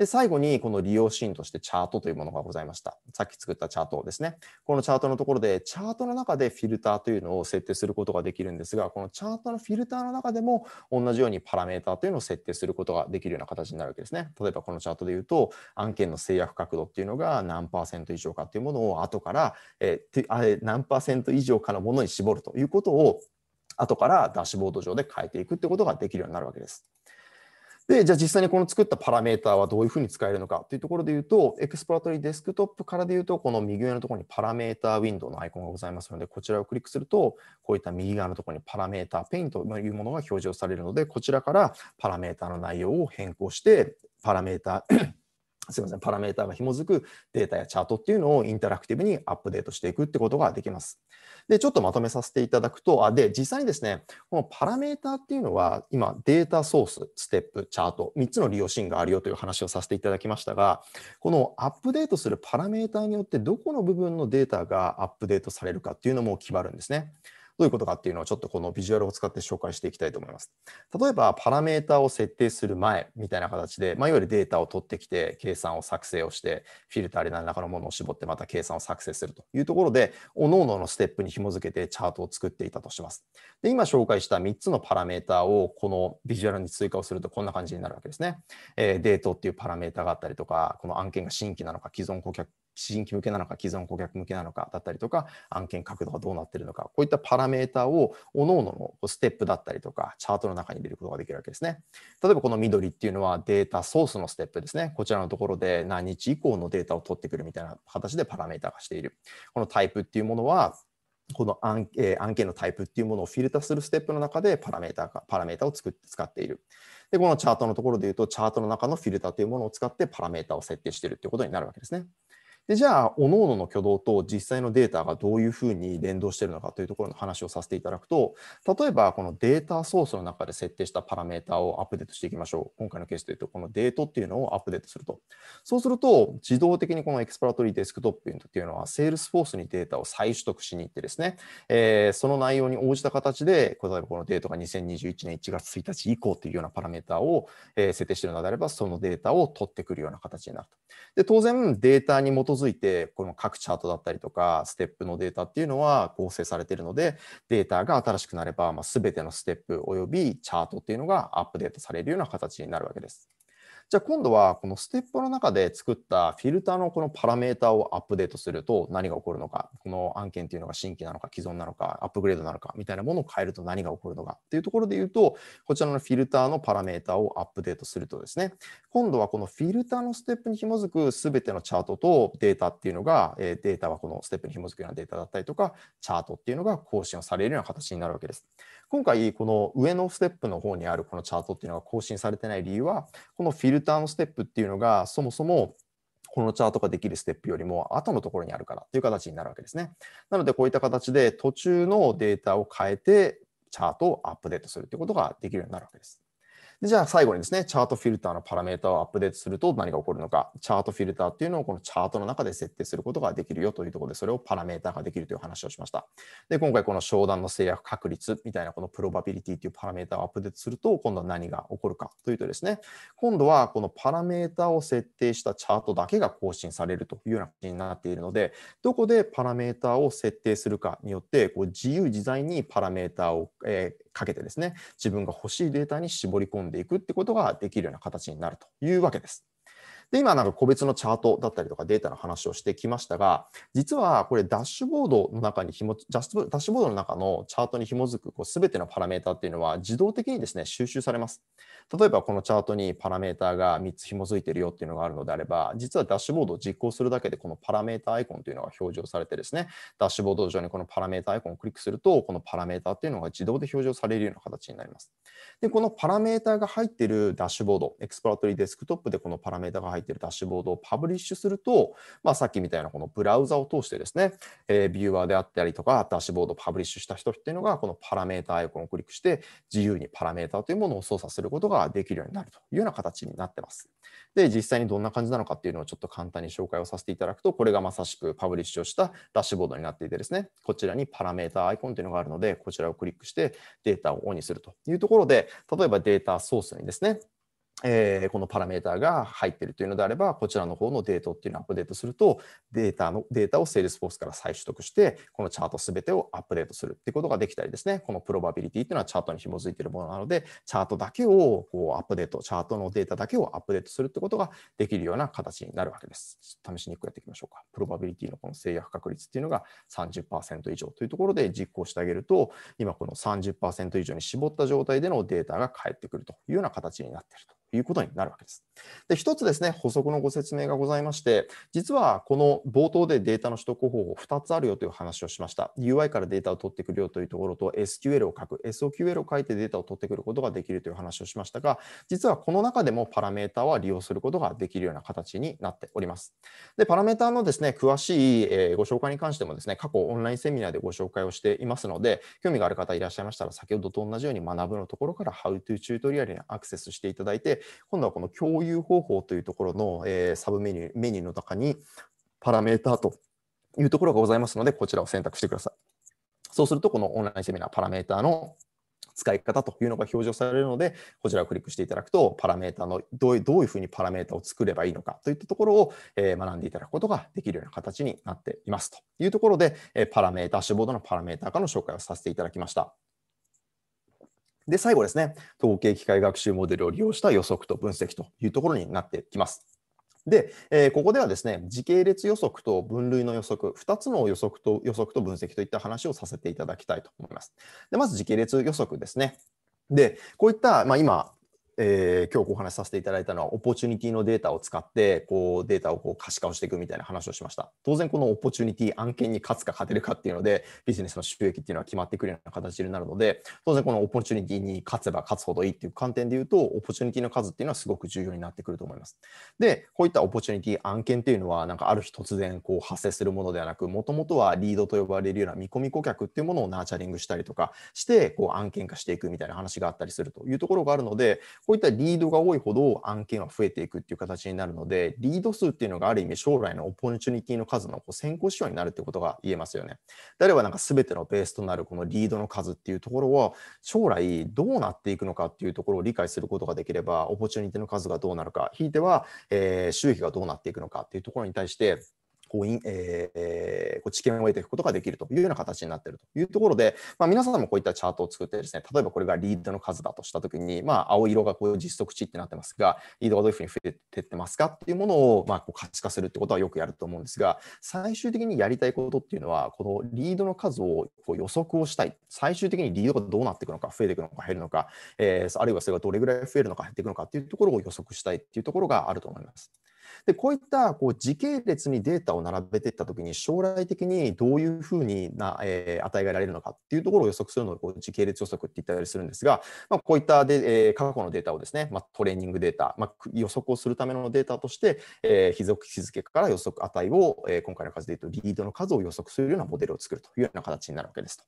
で、最後にこの利用シーンとしてチャートというものがございました。さっき作ったチャートですね。このチャートのところで、チャートの中でフィルターというのを設定することができるんですが、このチャートのフィルターの中でも同じようにパラメータというのを設定することができるような形になるわけですね。例えばこのチャートで言うと、案件の制約角度っていうのが何パーセント以上かっていうものを後から、えー、何パーセント以上かのものに絞るということを後からダッシュボード上で変えていくってことができるようになるわけです。で、じゃあ実際にこの作ったパラメータはどういうふうに使えるのかというところで言うと、エクスプラトリーデスクトップからで言うと、この右上のところにパラメータウィンドウのアイコンがございますので、こちらをクリックすると、こういった右側のところにパラメータペインというものが表示をされるので、こちらからパラメータの内容を変更して、パラメータすません、パラメータが紐づくデータやチャートっていうのをインタラクティブにアップデートしていくってことができます。で、ちょっとまとめさせていただくと、あで、実際にですね、このパラメータっていうのは、今、データソース、ステップ、チャート、3つの利用シーンがあるよという話をさせていただきましたが、このアップデートするパラメータによって、どこの部分のデータがアップデートされるかっていうのも決まるんですね。どういうことかっていうのをちょっとこのビジュアルを使って紹介していきたいと思います。例えばパラメータを設定する前みたいな形で、まあ、いわゆるデータを取ってきて計算を作成をしてフィルターで何らかのものを絞ってまた計算を作成するというところで各々のステップに紐付けてチャートを作っていたとします。で今紹介した3つのパラメータをこのビジュアルに追加をするとこんな感じになるわけですね。えー、デートっていうパラメータがあったりとかこの案件が新規なのか既存顧客新規向けなのか、既存顧客向けなのかだったりとか、案件角度がどうなってるのか、こういったパラメータを各々のステップだったりとか、チャートの中に入れることができるわけですね。例えばこの緑っていうのはデータソースのステップですね。こちらのところで何日以降のデータを取ってくるみたいな形でパラメータ化している。このタイプっていうものは、この案,、え案件のタイプっていうものをフィルタするステップの中でパラメータパラメータを作って使っている。で、このチャートのところで言うと、チャートの中のフィルターというものを使ってパラメータを設定しているということになるわけですね。でじゃあ、おのおのの挙動と実際のデータがどういうふうに連動しているのかというところの話をさせていただくと、例えばこのデータソースの中で設定したパラメータをアップデートしていきましょう。今回のケースでいうと、このデートっていうのをアップデートすると。そうすると、自動的にこのエクスプラトリーデスクトップっていうのは、Salesforce にデータを再取得しに行ってですね、えー、その内容に応じた形で、例えばこのデートが2021年1月1日以降というようなパラメータを設定しているのであれば、そのデータを取ってくるような形になると。で当然、データに基づづいてこの各チャートだったりとかステップのデータっていうのは構成されているのでデータが新しくなれば、まあ、全てのステップおよびチャートっていうのがアップデートされるような形になるわけです。じゃあ今度はこのステップの中で作ったフィルターのこのパラメータをアップデートすると何が起こるのか、この案件というのが新規なのか既存なのか、アップグレードなのかみたいなものを変えると何が起こるのかっていうところで言うと、こちらのフィルターのパラメータをアップデートするとですね、今度はこのフィルターのステップに紐づく全てのチャートとデータっていうのが、データはこのステップに紐づくようなデータだったりとか、チャートっていうのが更新をされるような形になるわけです。今回、この上のステップの方にあるこのチャートっていうのが更新されてない理由は、このフィルルターのステップっていうのがそもそもこのチャートができるステップよりも後のところにあるからという形になるわけですね。なのでこういった形で途中のデータを変えてチャートをアップデートするということができるようになるわけです。でじゃあ最後にですね、チャートフィルターのパラメータをアップデートすると何が起こるのか、チャートフィルターっていうのをこのチャートの中で設定することができるよというところで、それをパラメータができるという話をしました。で、今回この商談の制約確率みたいなこのプロバビリティというパラメータをアップデートすると、今度は何が起こるかというとですね、今度はこのパラメータを設定したチャートだけが更新されるというような形になっているので、どこでパラメータを設定するかによって、こう自由自在にパラメータを、えーかけてですね、自分が欲しいデータに絞り込んでいくってことができるような形になるというわけです。で、今なんか個別のチャートだったりとかデータの話をしてきましたが、実はこれダッシュボードの中にひも、ダッシュボードの中のチャートに紐づくこう全てのパラメータっていうのは自動的にですね、収集されます。例えばこのチャートにパラメータが3つ紐づいてるよっていうのがあるのであれば、実はダッシュボードを実行するだけでこのパラメータアイコンというのが表示をされてですね、ダッシュボード上にこのパラメータアイコンをクリックすると、このパラメータっていうのが自動で表示をされるような形になります。で、このパラメータが入っているダッシュボード、エクスプラトリーデスクトップでこのパラメータが入って入っているダッシュボードをパブリッシュすると、まあ、さっきみたいなこのブラウザを通してですね、えー、ビューアーであったりとか、ダッシュボードをパブリッシュした人っていうのが、このパラメータアイコンをクリックして、自由にパラメータというものを操作することができるようになるというような形になってます。で、実際にどんな感じなのかっていうのをちょっと簡単に紹介をさせていただくと、これがまさしくパブリッシュをしたダッシュボードになっていてですね、こちらにパラメータアイコンというのがあるので、こちらをクリックしてデータをオンにするというところで、例えばデータソースにですね、えー、このパラメータが入っているというのであれば、こちらの方のデータっていうのをアップデートすると、データのデータを Salesforce から再取得して、このチャートすべてをアップデートするっていうことができたりですね、このプロバビリティっていうのはチャートに紐づいているものなので、チャートだけをこうアップデート、チャートのデータだけをアップデートするってことができるような形になるわけです。試しに1個やっていきましょうか。プロバビリティのこの制約確率っていうのが30%以上というところで実行してあげると、今この30%以上に絞った状態でのデータが返ってくるというような形になっていると。いうことになるわけです。で、一つですね、補足のご説明がございまして、実はこの冒頭でデータの取得方法2つあるよという話をしました。UI からデータを取ってくるよというところと、SQL を書く、SOQL を書いてデータを取ってくることができるという話をしましたが、実はこの中でもパラメータは利用することができるような形になっております。で、パラメータのですね、詳しいご紹介に関してもですね、過去オンラインセミナーでご紹介をしていますので、興味がある方いらっしゃいましたら、先ほどと同じように学ぶのところから How to チュートリアルにアクセスしていただいて、今度はこの共有方法というところの、えー、サブメニューメニューの中にパラメータというところがございますので、こちらを選択してください。そうすると、このオンラインセミナーパラメータの使い方というのが表示されるので、こちらをクリックしていただくと、パラメータのどういうふうにパラメータを作ればいいのかといったところを学んでいただくことができるような形になっていますというところで、パラメータ、足ッシュのパラメータ化の紹介をさせていただきました。で、最後ですね、統計機械学習モデルを利用した予測と分析というところになってきます。で、えー、ここではですね、時系列予測と分類の予測、2つの予測と予測と分析といった話をさせていただきたいと思います。でまず時系列予測ですね。で、こういった、まあ、今、えー、今日お話しさせていただいたのはオポチュニティのデータを使ってこうデータをこう可視化をしていくみたいな話をしました当然このオポチュニティ案件に勝つか勝てるかっていうのでビジネスの収益っていうのは決まってくるような形になるので当然このオポチュニティに勝つば勝つほどいいっていう観点で言うとオポチュニティの数っていうのはすごく重要になってくると思いますでこういったオポチュニティ案件っていうのはなんかある日突然こう発生するものではなくもともとはリードと呼ばれるような見込み顧客っていうものをナーチャリングしたりとかしてこう案件化していくみたいな話があったりするというところがあるのでこういったリードが多いほど案件は増えていくっていう形になるので、リード数っていうのがある意味将来のオポニチュニティの数のこう先行指標になるってことが言えますよね。であればなんか全てのベースとなるこのリードの数っていうところは将来どうなっていくのかっていうところを理解することができれば、オポチュニティの数がどうなるか、ひいては、えー、収益がどうなっていくのかっていうところに対して、こうえー、こう知見を得ていくことができるというような形になっているというところで、まあ、皆さんもこういったチャートを作ってですね、例えばこれがリードの数だとしたときに、まあ、青色がこう実測値ってなってますが、リードがどういうふうに増えていってますかっていうものを、まあ、こう価値化するってことはよくやると思うんですが、最終的にやりたいことっていうのは、このリードの数をこう予測をしたい、最終的にリードがどうなっていくのか、増えていくのか、減るのか、えー、あるいはそれがどれぐらい増えるのか、減っていくのかっていうところを予測したいっていうところがあると思います。でこういったこう時系列にデータを並べていったときに、将来的にどういうふうにな、えー、与えられるのかっていうところを予測するのをこう時系列予測って言ったりするんですが、まあ、こういったで、えー、過去のデータをですね、まあ、トレーニングデータ、まあ、予測をするためのデータとして、えー、日付日付から予測値を、えー、今回の数でいうと、リードの数を予測するようなモデルを作るというような形になるわけですと。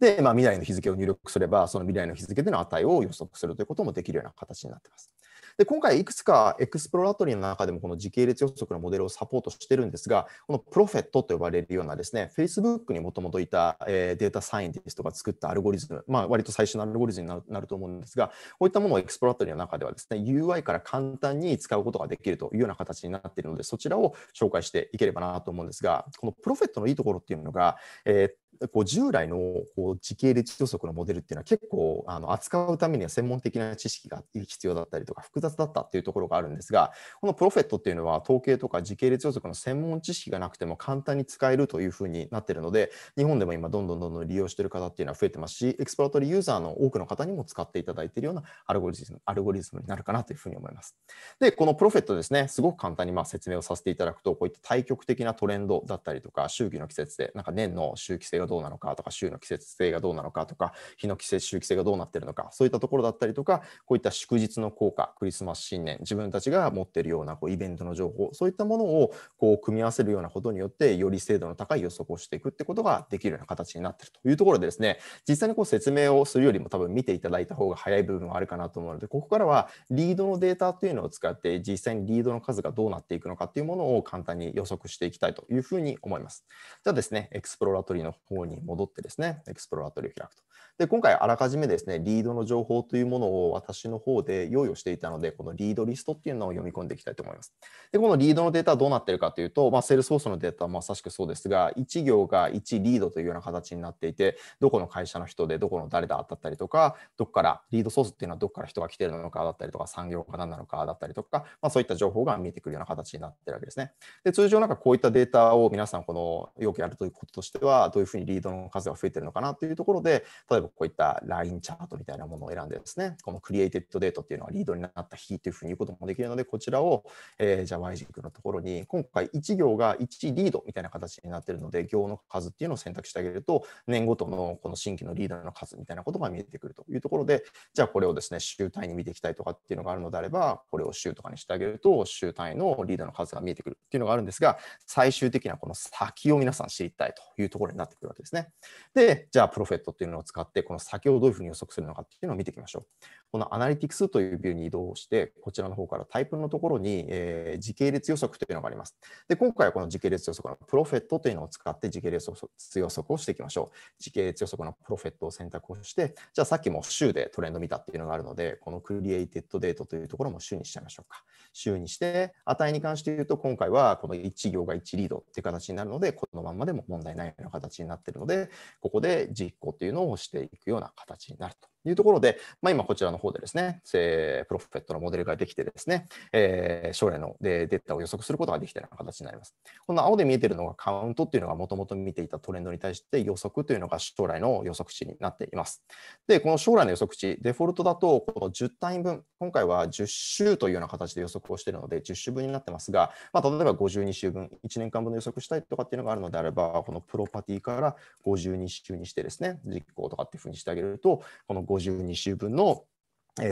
で、まあ、未来の日付を入力すれば、その未来の日付での値を予測するということもできるような形になっています。で今回いくつかエクスプロラトリーの中でもこの時系列予測のモデルをサポートしてるんですがこのプロフェットと呼ばれるようなですね Facebook にもともといた、えデータサイエンティストが作ったアルゴリズムまあ割と最初のアルゴリズムになると思うんですがこういったものをエクスプロラトリーの中ではですね UI から簡単に使うことができるというような形になっているのでそちらを紹介していければなと思うんですがこのプロフェットのいいところっていうのが、えー、こう従来のこう時系列予測のモデルっていうのは結構あの扱うためには専門的な知識が必要だったりとか複雑だったっていうところがあるんですがこのプロフェットっていうのは統計とか時系列予測の専門知識がなくても簡単に使えるというふうになってるので日本でも今どんどんどんどん利用してる方っていうのは増えてますしエクスプラトリーユーザーの多くの方にも使っていただいているようなアルゴリズムアルゴリズムになるかなというふうに思います。でこのプロフェットですねすごく簡単にまあ説明をさせていただくとこういった対極的なトレンドだったりとか周期の季節でなんか年の周期性ががどうなのかとか、週の季節性がどうなのかとか、日の季節、周期性がどうなってるのか、そういったところだったりとか、こういった祝日の効果、クリスマス、新年、自分たちが持っているようなこうイベントの情報、そういったものをこう組み合わせるようなことによって、より精度の高い予測をしていくってことができるような形になってるというところでですね、実際にこう説明をするよりも多分見ていただいた方が早い部分はあるかなと思うので、ここからはリードのデータというのを使って、実際にリードの数がどうなっていくのかっていうものを簡単に予測していきたいというふうに思います。じゃあですね、エクスプロラトリーの方方に戻ってですね、エクスプロラトリーを開くと。で、今回あらかじめですね、リードの情報というものを私の方で用意をしていたので、このリードリストっていうのを読み込んでいきたいと思います。で、このリードのデータはどうなってるかというと、まあ、セールスフォースのデータはまさしくそうですが、1行が1リードというような形になっていて、どこの会社の人で、どこの誰だたったりとか、どこからリードソースっていうのはどこから人が来てるのかだったりとか、産業が何なのかだったりとか、まあ、そういった情報が見えてくるような形になってるわけですね。で、通常なんかこういったデータを皆さん、このよくやるということとしては、どういうふうにリードの数が増えてるのかなというところで、例えばこういった LINE チャートみたいなものを選んでですね、このクリエイテッドデートっていうのはリードになった日というふうに言うこともできるので、こちらを、えー、じゃあ Y 軸のところに、今回1行が1リードみたいな形になってるので、行の数っていうのを選択してあげると、年ごとのこの新規のリードの数みたいなことが見えてくるというところで、じゃあこれをですね、週単位に見ていきたいとかっていうのがあるのであれば、これを週とかにしてあげると、週単位のリードの数が見えてくるっていうのがあるんですが、最終的なこの先を皆さん知りたいというところになってくるわけです。わけですね。で、じゃあ、プロフェットっていうのを使って、この先をどういうふうに予測するのかっていうのを見ていきましょう。このアナリティクスというビューに移動して、こちらの方からタイプのところに、えー、時系列予測というのがあります。で、今回はこの時系列予測のプロフェットというのを使って時系列予測をしていきましょう。時系列予測のプロフェットを選択をして、じゃあさっきも週でトレンド見たっていうのがあるので、このクリエイテッドデートというところも週にしちゃいましょうか。週にして、値に関して言うと、今回はこの1行が1リードっていう形になるので、このまんまでも問題ないような形になっているので、ここで実行というのをしていくような形になると。いうところで、まあ、今こちらの方でですね、えプロフェットのモデルができてですね、えー、将来のデータを予測することができたような形になります。この青で見えてるのがカウントっていうのがもともと見ていたトレンドに対して予測というのが将来の予測値になっています。で、この将来の予測値、デフォルトだとこの10単位分、今回は10週というような形で予測をしているので10週分になってますが、まあ、例えば52週分、1年間分の予測したいとかっていうのがあるのであれば、このプロパティから52週にしてですね、実行とかっていうふうにしてあげると、この52 52週分の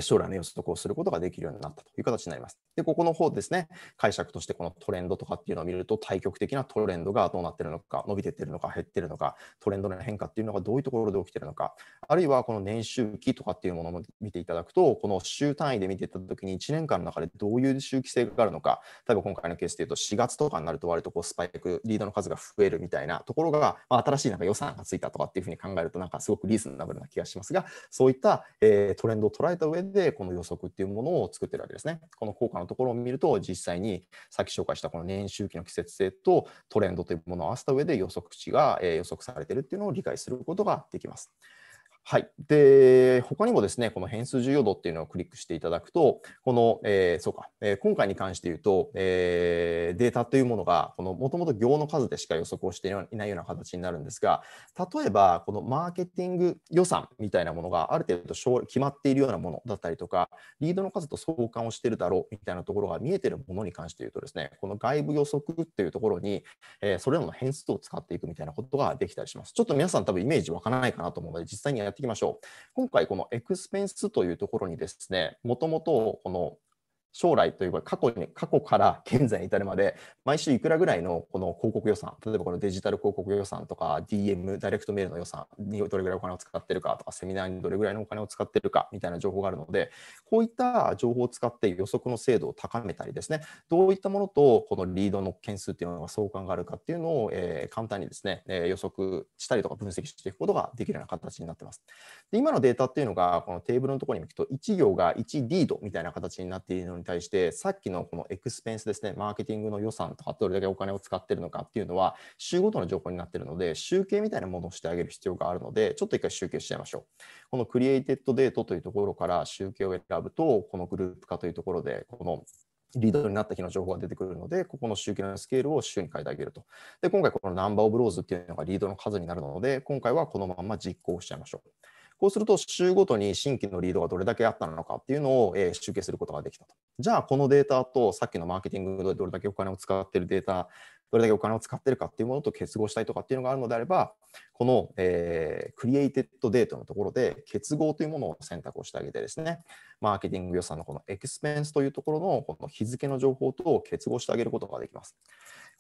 将来の予測をすることができるようになったという形になります。で、ここの方ですね、解釈としてこのトレンドとかっていうのを見ると、対極的なトレンドがどうなってるのか、伸びてってるのか、減ってるのか、トレンドの変化っていうのがどういうところで起きてるのか、あるいはこの年周期とかっていうものも見ていただくと、この週単位で見ていったときに、1年間の中でどういう周期性があるのか、例えば今回のケースでいうと、4月とかになると、割とこうスパイク、リードの数が増えるみたいなところが、まあ、新しいなんか予算がついたとかっていうふうに考えると、なんかすごくリーズナブルな気がしますが、そういった、えー、トレンドを捉えた上で、この予測っていうものを作ってるわけですね。この効果のところを見ると、実際にさっき紹介したこの年周期の季節性とトレンドというものを合わせた上で予測値が予測されてるっていうのを理解することができます。はい。で、他にもですね、この変数重要度っていうのをクリックしていただくと、この、えー、そうか、えー、今回に関して言うと、えー、データというものが、このもともと行の数でしか予測をしていないような形になるんですが、例えば、このマーケティング予算みたいなものがある程度決まっているようなものだったりとか、リードの数と相関をしているだろうみたいなところが見えているものに関して言うとですね、この外部予測っていうところに、えそれらの変数を使っていくみたいなことができたりします。ちょっと皆さん多分イメージわかないかなと思うので、実際にやっていきましょう。今回、このエクスペンスというところにですね、もともとこの将来というか過去に過去から現在に至るまで毎週いくらぐらいのこの広告予算例えばこのデジタル広告予算とか DM ダイレクトメールの予算にどれぐらいお金を使ってるかとかセミナーにどれぐらいのお金を使ってるかみたいな情報があるのでこういった情報を使って予測の精度を高めたりですねどういったものとこのリードの件数っていうのが相関があるかっていうのを、え簡単にですね、え予測したりとか分析していくことができるような形になってますで今のデータっていうのがこのテーブルのところに行くと1行が1リードみたいな形になっているのに対してさっきのこのエクスペンスですねマーケティングの予算とかどれだけお金を使ってるのかっていうのは週ごとの情報になってるので集計みたいなものをしてあげる必要があるのでちょっと一回集計しちゃいましょうこのクリエイテッドデートというところから集計を選ぶとこのグループ化というところでこのリードになった日の情報が出てくるので、ここの集計のスケールを週に変えてあげると。で、今回このナンバーオブローズっていうのがリードの数になるので、今回はこのまま実行しちゃいましょう。こうすると週ごとに新規のリードがどれだけあったのかっていうのを、え集計することができたと。じゃあこのデータとさっきのマーケティングでどれだけお金を使っているデータどれだけお金を使ってるかっていうものと結合したいとかっていうのがあるのであれば、この、えー、クリエイテッドデータのところで結合というものを選択をしてあげてですね、マーケティング予算のこのエクスペンスというところのこの日付の情報と結合してあげることができます。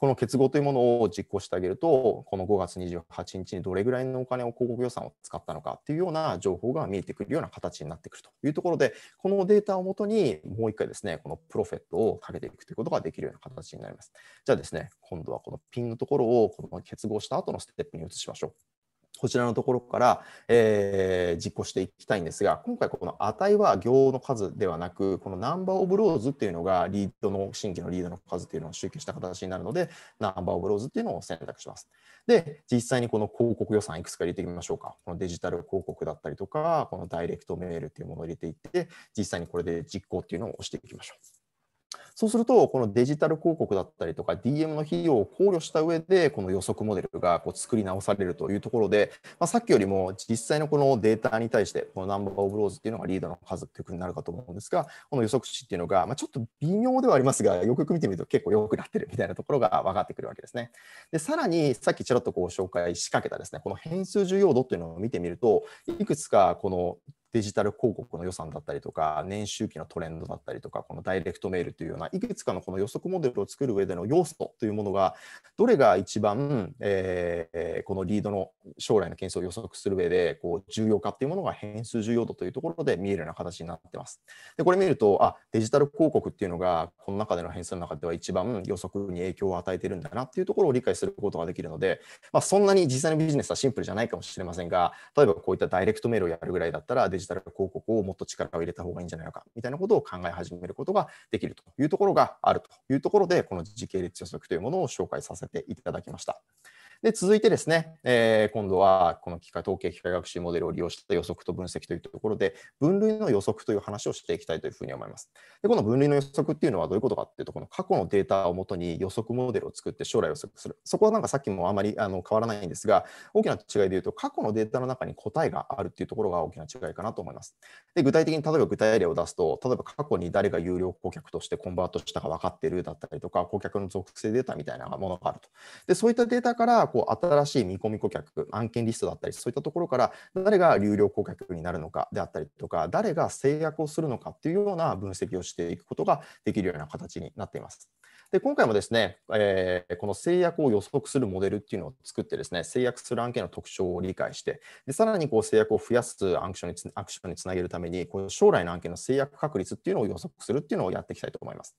この結合というものを実行してあげると、この5月28日にどれぐらいのお金を広告予算を使ったのかというような情報が見えてくるような形になってくるというところで、このデータをもとにもう一回ですね、このプロフェットをかけていくということができるような形になります。じゃあですね、今度はこのピンのところをこの結合した後のステップに移しましょう。こちらのところから、えー、実行していきたいんですが、今回この値は行の数ではなく、このナンバーオブローズっていうのがリードの、新規のリードの数っていうのを集計した形になるので、ナンバーオブローズっていうのを選択します。で、実際にこの広告予算いくつか入れていきましょうか。このデジタル広告だったりとか、このダイレクトメールっていうものを入れていって、実際にこれで実行っていうのを押していきましょう。そうすると、このデジタル広告だったりとか、DM の費用を考慮した上で、この予測モデルがこう作り直されるというところで、まあ、さっきよりも実際のこのデータに対して、このナンバーオブローズっていうのがリードの数っていうふうになるかと思うんですが、この予測値っていうのが、まあ、ちょっと微妙ではありますが、よくよく見てみると結構良くなってるみたいなところが分かってくるわけですね。で、さらに、さっきちらっとご紹介しかけたですね、この変数重要度っていうのを見てみると、いくつかこのデジタル広告の予算だったりとか、年周期のトレンドだったりとか、このダイレクトメールというような、いくつかのこの予測モデルを作る上での要素というものが、どれが一番、えー、このリードの将来の件数を予測する上で、こう重要かというものが変数重要度というところで見えるような形になってます。で、これ見ると、あ、デジタル広告っていうのが、この中での変数の中では一番予測に影響を与えているんだなっていうところを理解することができるので、まあ、そんなに実際のビジネスはシンプルじゃないかもしれませんが、例えばこういったダイレクトメールをやるぐらいだったら、デジジタル広告をもっと力を入れた方がいいんじゃないかみたいなことを考え始めることができるというところがあるというところでこの時系列予測というものを紹介させていただきました。で、続いてですね、えー、今度はこの機械統計機械学習モデルを利用した予測と分析というところで、分類の予測という話をしていきたいというふうに思います。で、この分類の予測っていうのはどういうことかっていうと、この過去のデータをもとに予測モデルを作って将来予測する。そこはなんかさっきもあまりあの変わらないんですが、大きな違いで言うと、過去のデータの中に答えがあるっていうところが大きな違いかなと思います。で、具体的に例えば具体例を出すと、例えば過去に誰が有料顧客としてコンバートしたか分かってるだったりとか、顧客の属性データみたいなものがあると。で、そういったデータからこう新しい見込み顧客案件リストだったりそういったところから誰が流量顧客になるのかであったりとか誰が制約をするのかっていうような分析をしていくことができるような形になっています。で今回もですね、えー、この制約を予測するモデルっていうのを作ってですね制約する案件の特徴を理解してでさらにこう制約を増やすアクションにつアクションにつなげるためにこう将来の案件の制約確率っていうのを予測するっていうのをやっていきたいと思います。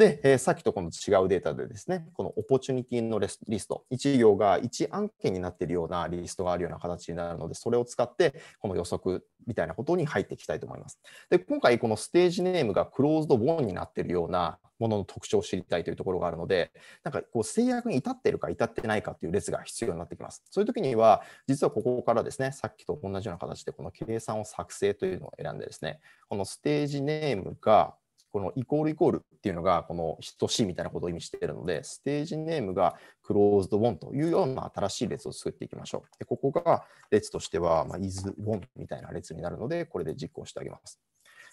で、えー、さっきとこの違うデータでですね、このオポチュニティのレスリスト、1行が1案件になっているようなリストがあるような形になるので、それを使って、この予測みたいなことに入っていきたいと思います。で、今回、このステージネームがクローズドボーンになっているようなものの特徴を知りたいというところがあるので、なんかこう制約に至っているか至ってないかという列が必要になってきます。そういう時には、実はここからですね、さっきと同じような形で、この計算を作成というのを選んでですね、このステージネームがこのイコールイコールっていうのが、この等しいみたいなことを意味しているので、ステージネームがクローズドウォンというような新しい列を作っていきましょう。でここが列としては、まあ、is ウォンみたいな列になるので、これで実行してあげます。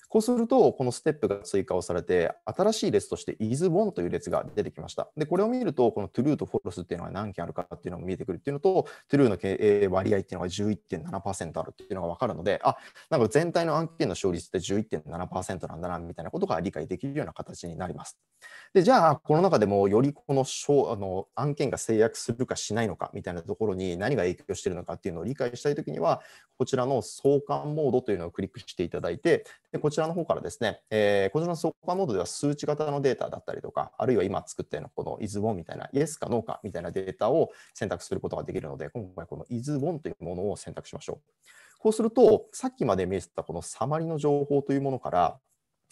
こうすると、このステップが追加をされて、新しい列として isOn という列が出てきました。で、これを見ると、この true と false っていうのが何件あるかっていうのも見えてくるっていうのと、true の割合っていうのが11.7%あるっていうのが分かるので、あ、なんか全体の案件の勝率って11.7%なんだな、みたいなことが理解できるような形になります。で、じゃあ、この中でもよりこのあの案件が制約するかしないのかみたいなところに何が影響しているのかっていうのを理解したいときには、こちらの相関モードというのをクリックしていただいて、でこちらちらの方からですね、えー、こちらの相関モノードでは数値型のデータだったりとか、あるいは今作ったようなこの is1 みたいな、イエスかノーかみたいなデータを選択することができるので、今回この is1 というものを選択しましょう。こうすると、さっきまで見せてたこのサマリの情報というものから、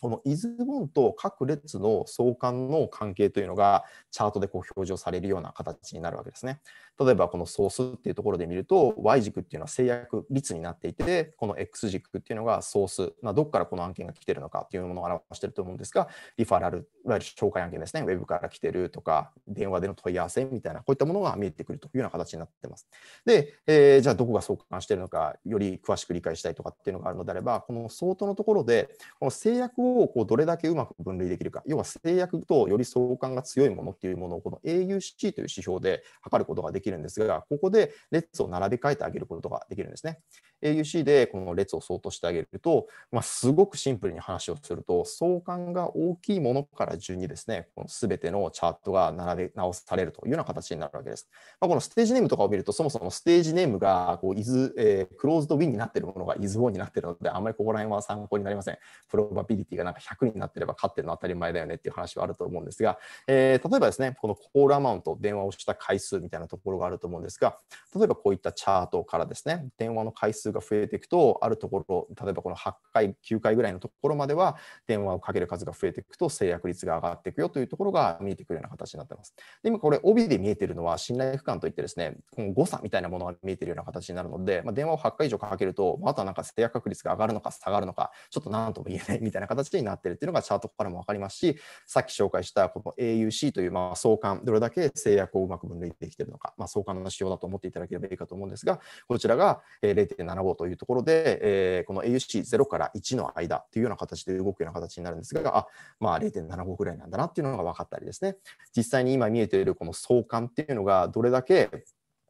この is1 と各列の相関の関係というのがチャートでこう表示をされるような形になるわけですね。例えばこのソースっていうところで見ると Y 軸っていうのは制約率になっていてこの X 軸っていうのがソース、まあ、どこからこの案件が来てるのかっていうものを表してると思うんですがリファラルいわゆる紹介案件ですねウェブから来てるとか電話での問い合わせみたいなこういったものが見えてくるというような形になってますで、えー、じゃあどこが相関してるのかより詳しく理解したいとかっていうのがあるのであればこの相当のところでこの制約をこうどれだけうまく分類できるか要は制約とより相関が強いものっていうものをこの AUC という指標で測ることができきるんですが、ここで列を並び替えてあげることができるんですね。AUC でこの列を相当してあげると、まあ、すごくシンプルに話をすると、相関が大きいものから順にですね、この全てのチャートが並べ直されるというような形になるわけです。まあ、このステージネームとかを見ると、そもそもステージネームがこうイズ、えー、クローズドウィンになっているものがイズオンになっているので、あんまりここら辺は参考になりません。プロバビリティがなんか100になってれば勝ってるのは当たり前だよねっていう話はあると思うんですが、えー、例えばですね、このコールアマウント、電話をした回数みたいなところろがあると思うんですが例えばこういったチャートからですね電話の回数が増えていくとあるところ例えばこの8回9回ぐらいのところまでは電話をかける数が増えていくと制約率が上がっていくよというところが見えてくるような形になってます。で今これ帯で見えてるのは信頼区間といってですねこの誤差みたいなものが見えてるような形になるので、まあ、電話を8回以上かけるとあとはなんか制約確率が上がるのか下がるのかちょっと何とも言えないみたいな形になってるっていうのがチャートからも分かりますしさっき紹介したこの AUC というまあ相関どれだけ制約をうまく分類できてるのか、ままあ、相関の仕様だと思っていただければいいかと思うんですが、こちらが0.75というところで、えー、この AUC0 から1の間というような形で動くような形になるんですが、あまあ、0.75ぐらいなんだなっていうのが分かったりですね、実際に今見えているこの相関っていうのがどれだけ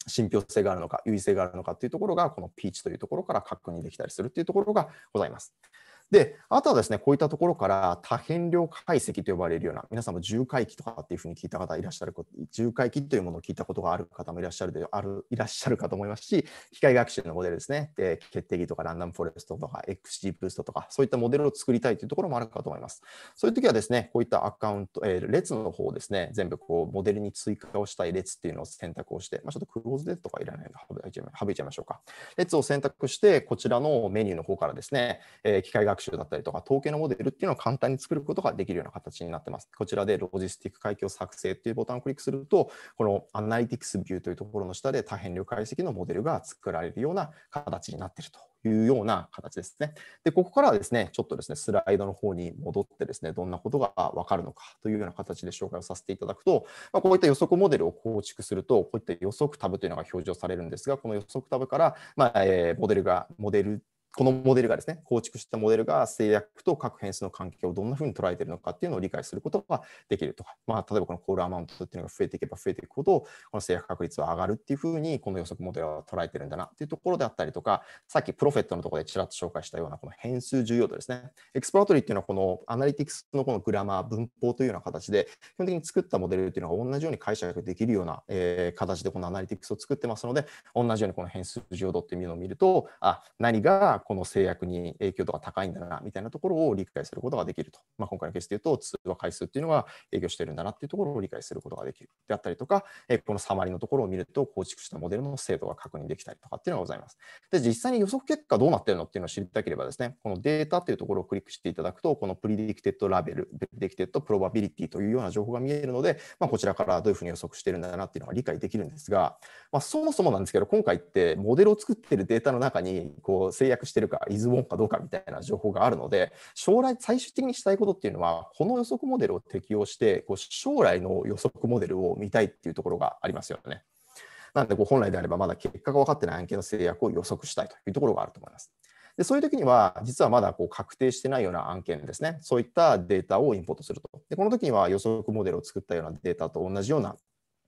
信憑性があるのか、優位性があるのかというところが、このピーチというところから確認できたりするというところがございます。で、あとはですね、こういったところから多変量解析と呼ばれるような、皆さんも重回帰とかっていうふうに聞いた方いらっしゃる、重回帰というものを聞いたことがある方もいらっしゃるであるいらっしゃるかと思いますし、機械学習のモデルですね、で決定義とかランダムフォレストとか XG ブーストとか、そういったモデルを作りたいというところもあるかと思います。そういう時はですね、こういったアカウント、えー、列の方ですね、全部こうモデルに追加をしたい列っていうのを選択をして、まあ、ちょっとクローズデッドとかいらないの省いちゃいましょうか。列を選択して、こちらのメニューの方からですね、えー、機械学学習だったりとか、統計のモデルっていうのを簡単に作ることができるような形になってます。こちらでロジスティック回帰を作成っていうボタンをクリックすると、このアナリティクスビューというところの下で多変量解析のモデルが作られるような形になっているというような形ですね。で、ここからはですね、ちょっとですね、スライドの方に戻ってですね、どんなことがわかるのかというような形で紹介をさせていただくと、まあ、こういった予測モデルを構築すると、こういった予測タブというのが表示をされるんですが、この予測タブから、まあ、えー、モデルが、モデルこのモデルがですね、構築したモデルが制約と各変数の関係をどんなふうに捉えているのかっていうのを理解することができるとか、まあ、例えばこのコールアマウントっていうのが増えていけば増えていくほど、この制約確率は上がるっていうふうに、この予測モデルは捉えてるんだなっていうところであったりとか、さっきプロフェットのところでちらっと紹介したようなこの変数重要度ですね。エクスプラトリーっていうのはこのアナリティクスのこのグラマー、文法というような形で、基本的に作ったモデルっていうのが同じように解釈できるような、えー、形でこのアナリティクスを作ってますので、同じようにこの変数重要度っていうのを見ると、あ、何がこの制約に影響度が高いんだなみたいなところを理解することができると、まあ、今回のケースでいうと通話回数っていうのが影響してるんだなっていうところを理解することができるであったりとか、えこのサマリのところを見ると構築したモデルの精度が確認できたりとかっていうのがございますで実際に予測結果どうなってるのっていうのを知りたければですねこのデータっていうところをクリックしていただくとこのプリディクテッドラベルプリディクテッドプロバビリティというような情報が見えるので、まあ、こちらからどういうふうに予測してるんだなっていうのが理解できるんですが、まあ、そもそもなんですけど今回ってモデルを作ってるデータの中にこう制約してしてるか、イズウォンかどうかみたいな情報があるので、将来、最終的にしたいことっていうのは、この予測モデルを適用して、こう将来の予測モデルを見たいっていうところがありますよね。なので、本来であればまだ結果が分かってない案件の制約を予測したいというところがあると思います。でそういう時には、実はまだこう確定してないような案件ですね、そういったデータをインポートすると。でこの時には予測モデルを作ったようなデータと同じような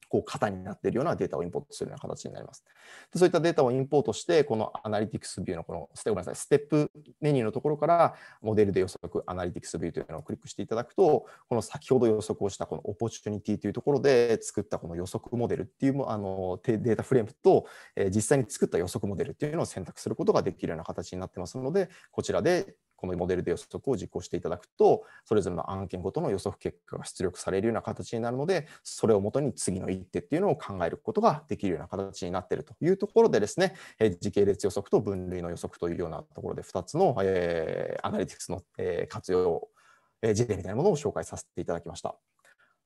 こう型になっているようなデータをインポートするような形になります。でそういったデータをインポートして、このアナリティクスビューのこの、ごめんなさい、ステップメニューのところから、モデルで予測、アナリティクスビューというのをクリックしていただくと、この先ほど予測をしたこのオポチュニティというところで作ったこの予測モデルっていうあのデータフレームと、え実際に作った予測モデルっていうのを選択することができるような形になってますので、こちらでこのモデルで予測を実行していただくと、それぞれの案件ごとの予測結果が出力されるような形になるので、それをもとに次の一手っていうのを考えることができるような形になっているというところでですね、時系列予測と分類の予測というようなところで2つの、えアナリティクスの、え活用、え事例みたいなものを紹介させていただきました。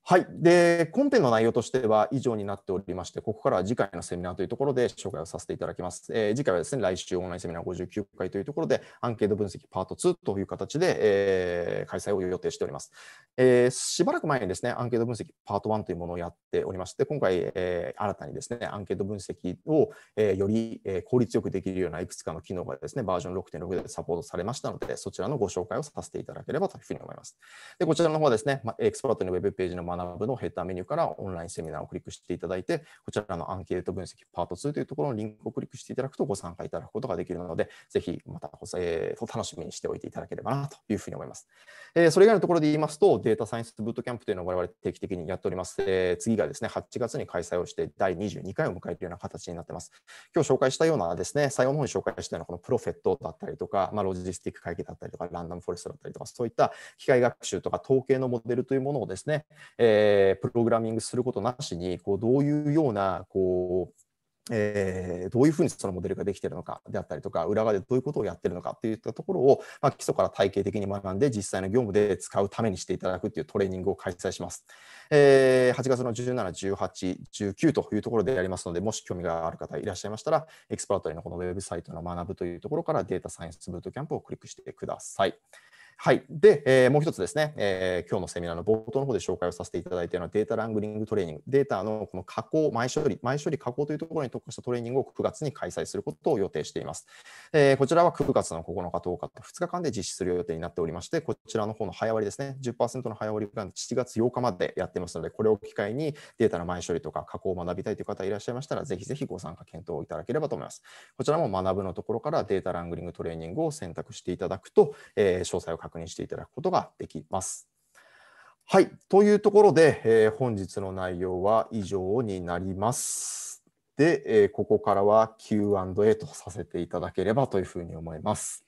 はい。で、コンの内容としては以上になっておりまして、ここからは次回のセミナーというところで紹介をさせていただきます。えー、次回はですね、来週オンラインセミナー59回というところで、アンケート分析パート2という形で、えー、開催を予定しております、えー、しばらく前にですね、アンケート分析パート1というものをやっておりまして、今回、え新たにですね、アンケート分析を、えより効率よくできるようないくつかの機能がですね、バージョン6.6でサポートされましたので、そちらのご紹介をさせていただければというふうに思います。で、こちらの方はですね、エクスパートのウェブページの学ぶのヘッダーメニューからオンラインセミナーをクリックしていただいて、こちらのアンケート分析パート2というところのリンクをクリックしていただくとご参加いただくことができるので、ぜひまた、えー、楽しみにしておいていただければなというふうに思います。えー、それ以外のところで言いますと、データサイエンスブートキャンプというのを我々定期的にやっております。えー、次がですね、8月に開催をして第22回を迎えるような形になってます。今日紹介したようなですね、最後の方に紹介したようなこのプロフェットだったりとか、まあ、ロジスティック会議だったりとか、ランダムフォレストだったりとか、そういった機械学習とか統計のモデルというものをですね、えー、プログラミングすることなしにこうどういうようなこうえー、どういうふうにそのモデルができているのかであったりとか裏側でどういうことをやってるのかといったところを、まあ、基礎から体系的に学んで実際の業務で使うためにしていただくというトレーニングを開催します、えー、8月の17、18、19というところでやりますのでもし興味がある方いらっしゃいましたらエクスパートリーのこのウェブサイトの学ぶというところからデータサイエンスブートキャンプをクリックしてください。はい。で、えー、もう一つですね、えー、今日のセミナーの冒頭の方で紹介をさせていただいたようなデータラングリングトレーニング、データのこの加工、前処理、前処理加工というところに特化したトレーニングを9月に開催することを予定しています。えー、こちらは9月の9日、10日と2日間で実施する予定になっておりまして、こちらの方の早割りですね、10%の早割りが7月8日までやってますので、これを機会にデータの前処理とか加工を学びたいという方いらっしゃいましたら、ぜひぜひご参加検討いただければと思います。こちらも学ぶのところからデータラングリングトレーニングを選択していただくと、えー、詳細を確確認していただくことができます。はい。というところで、えー、本日の内容は以上になります。で、えー、ここからは Q&A とさせていただければというふうに思います。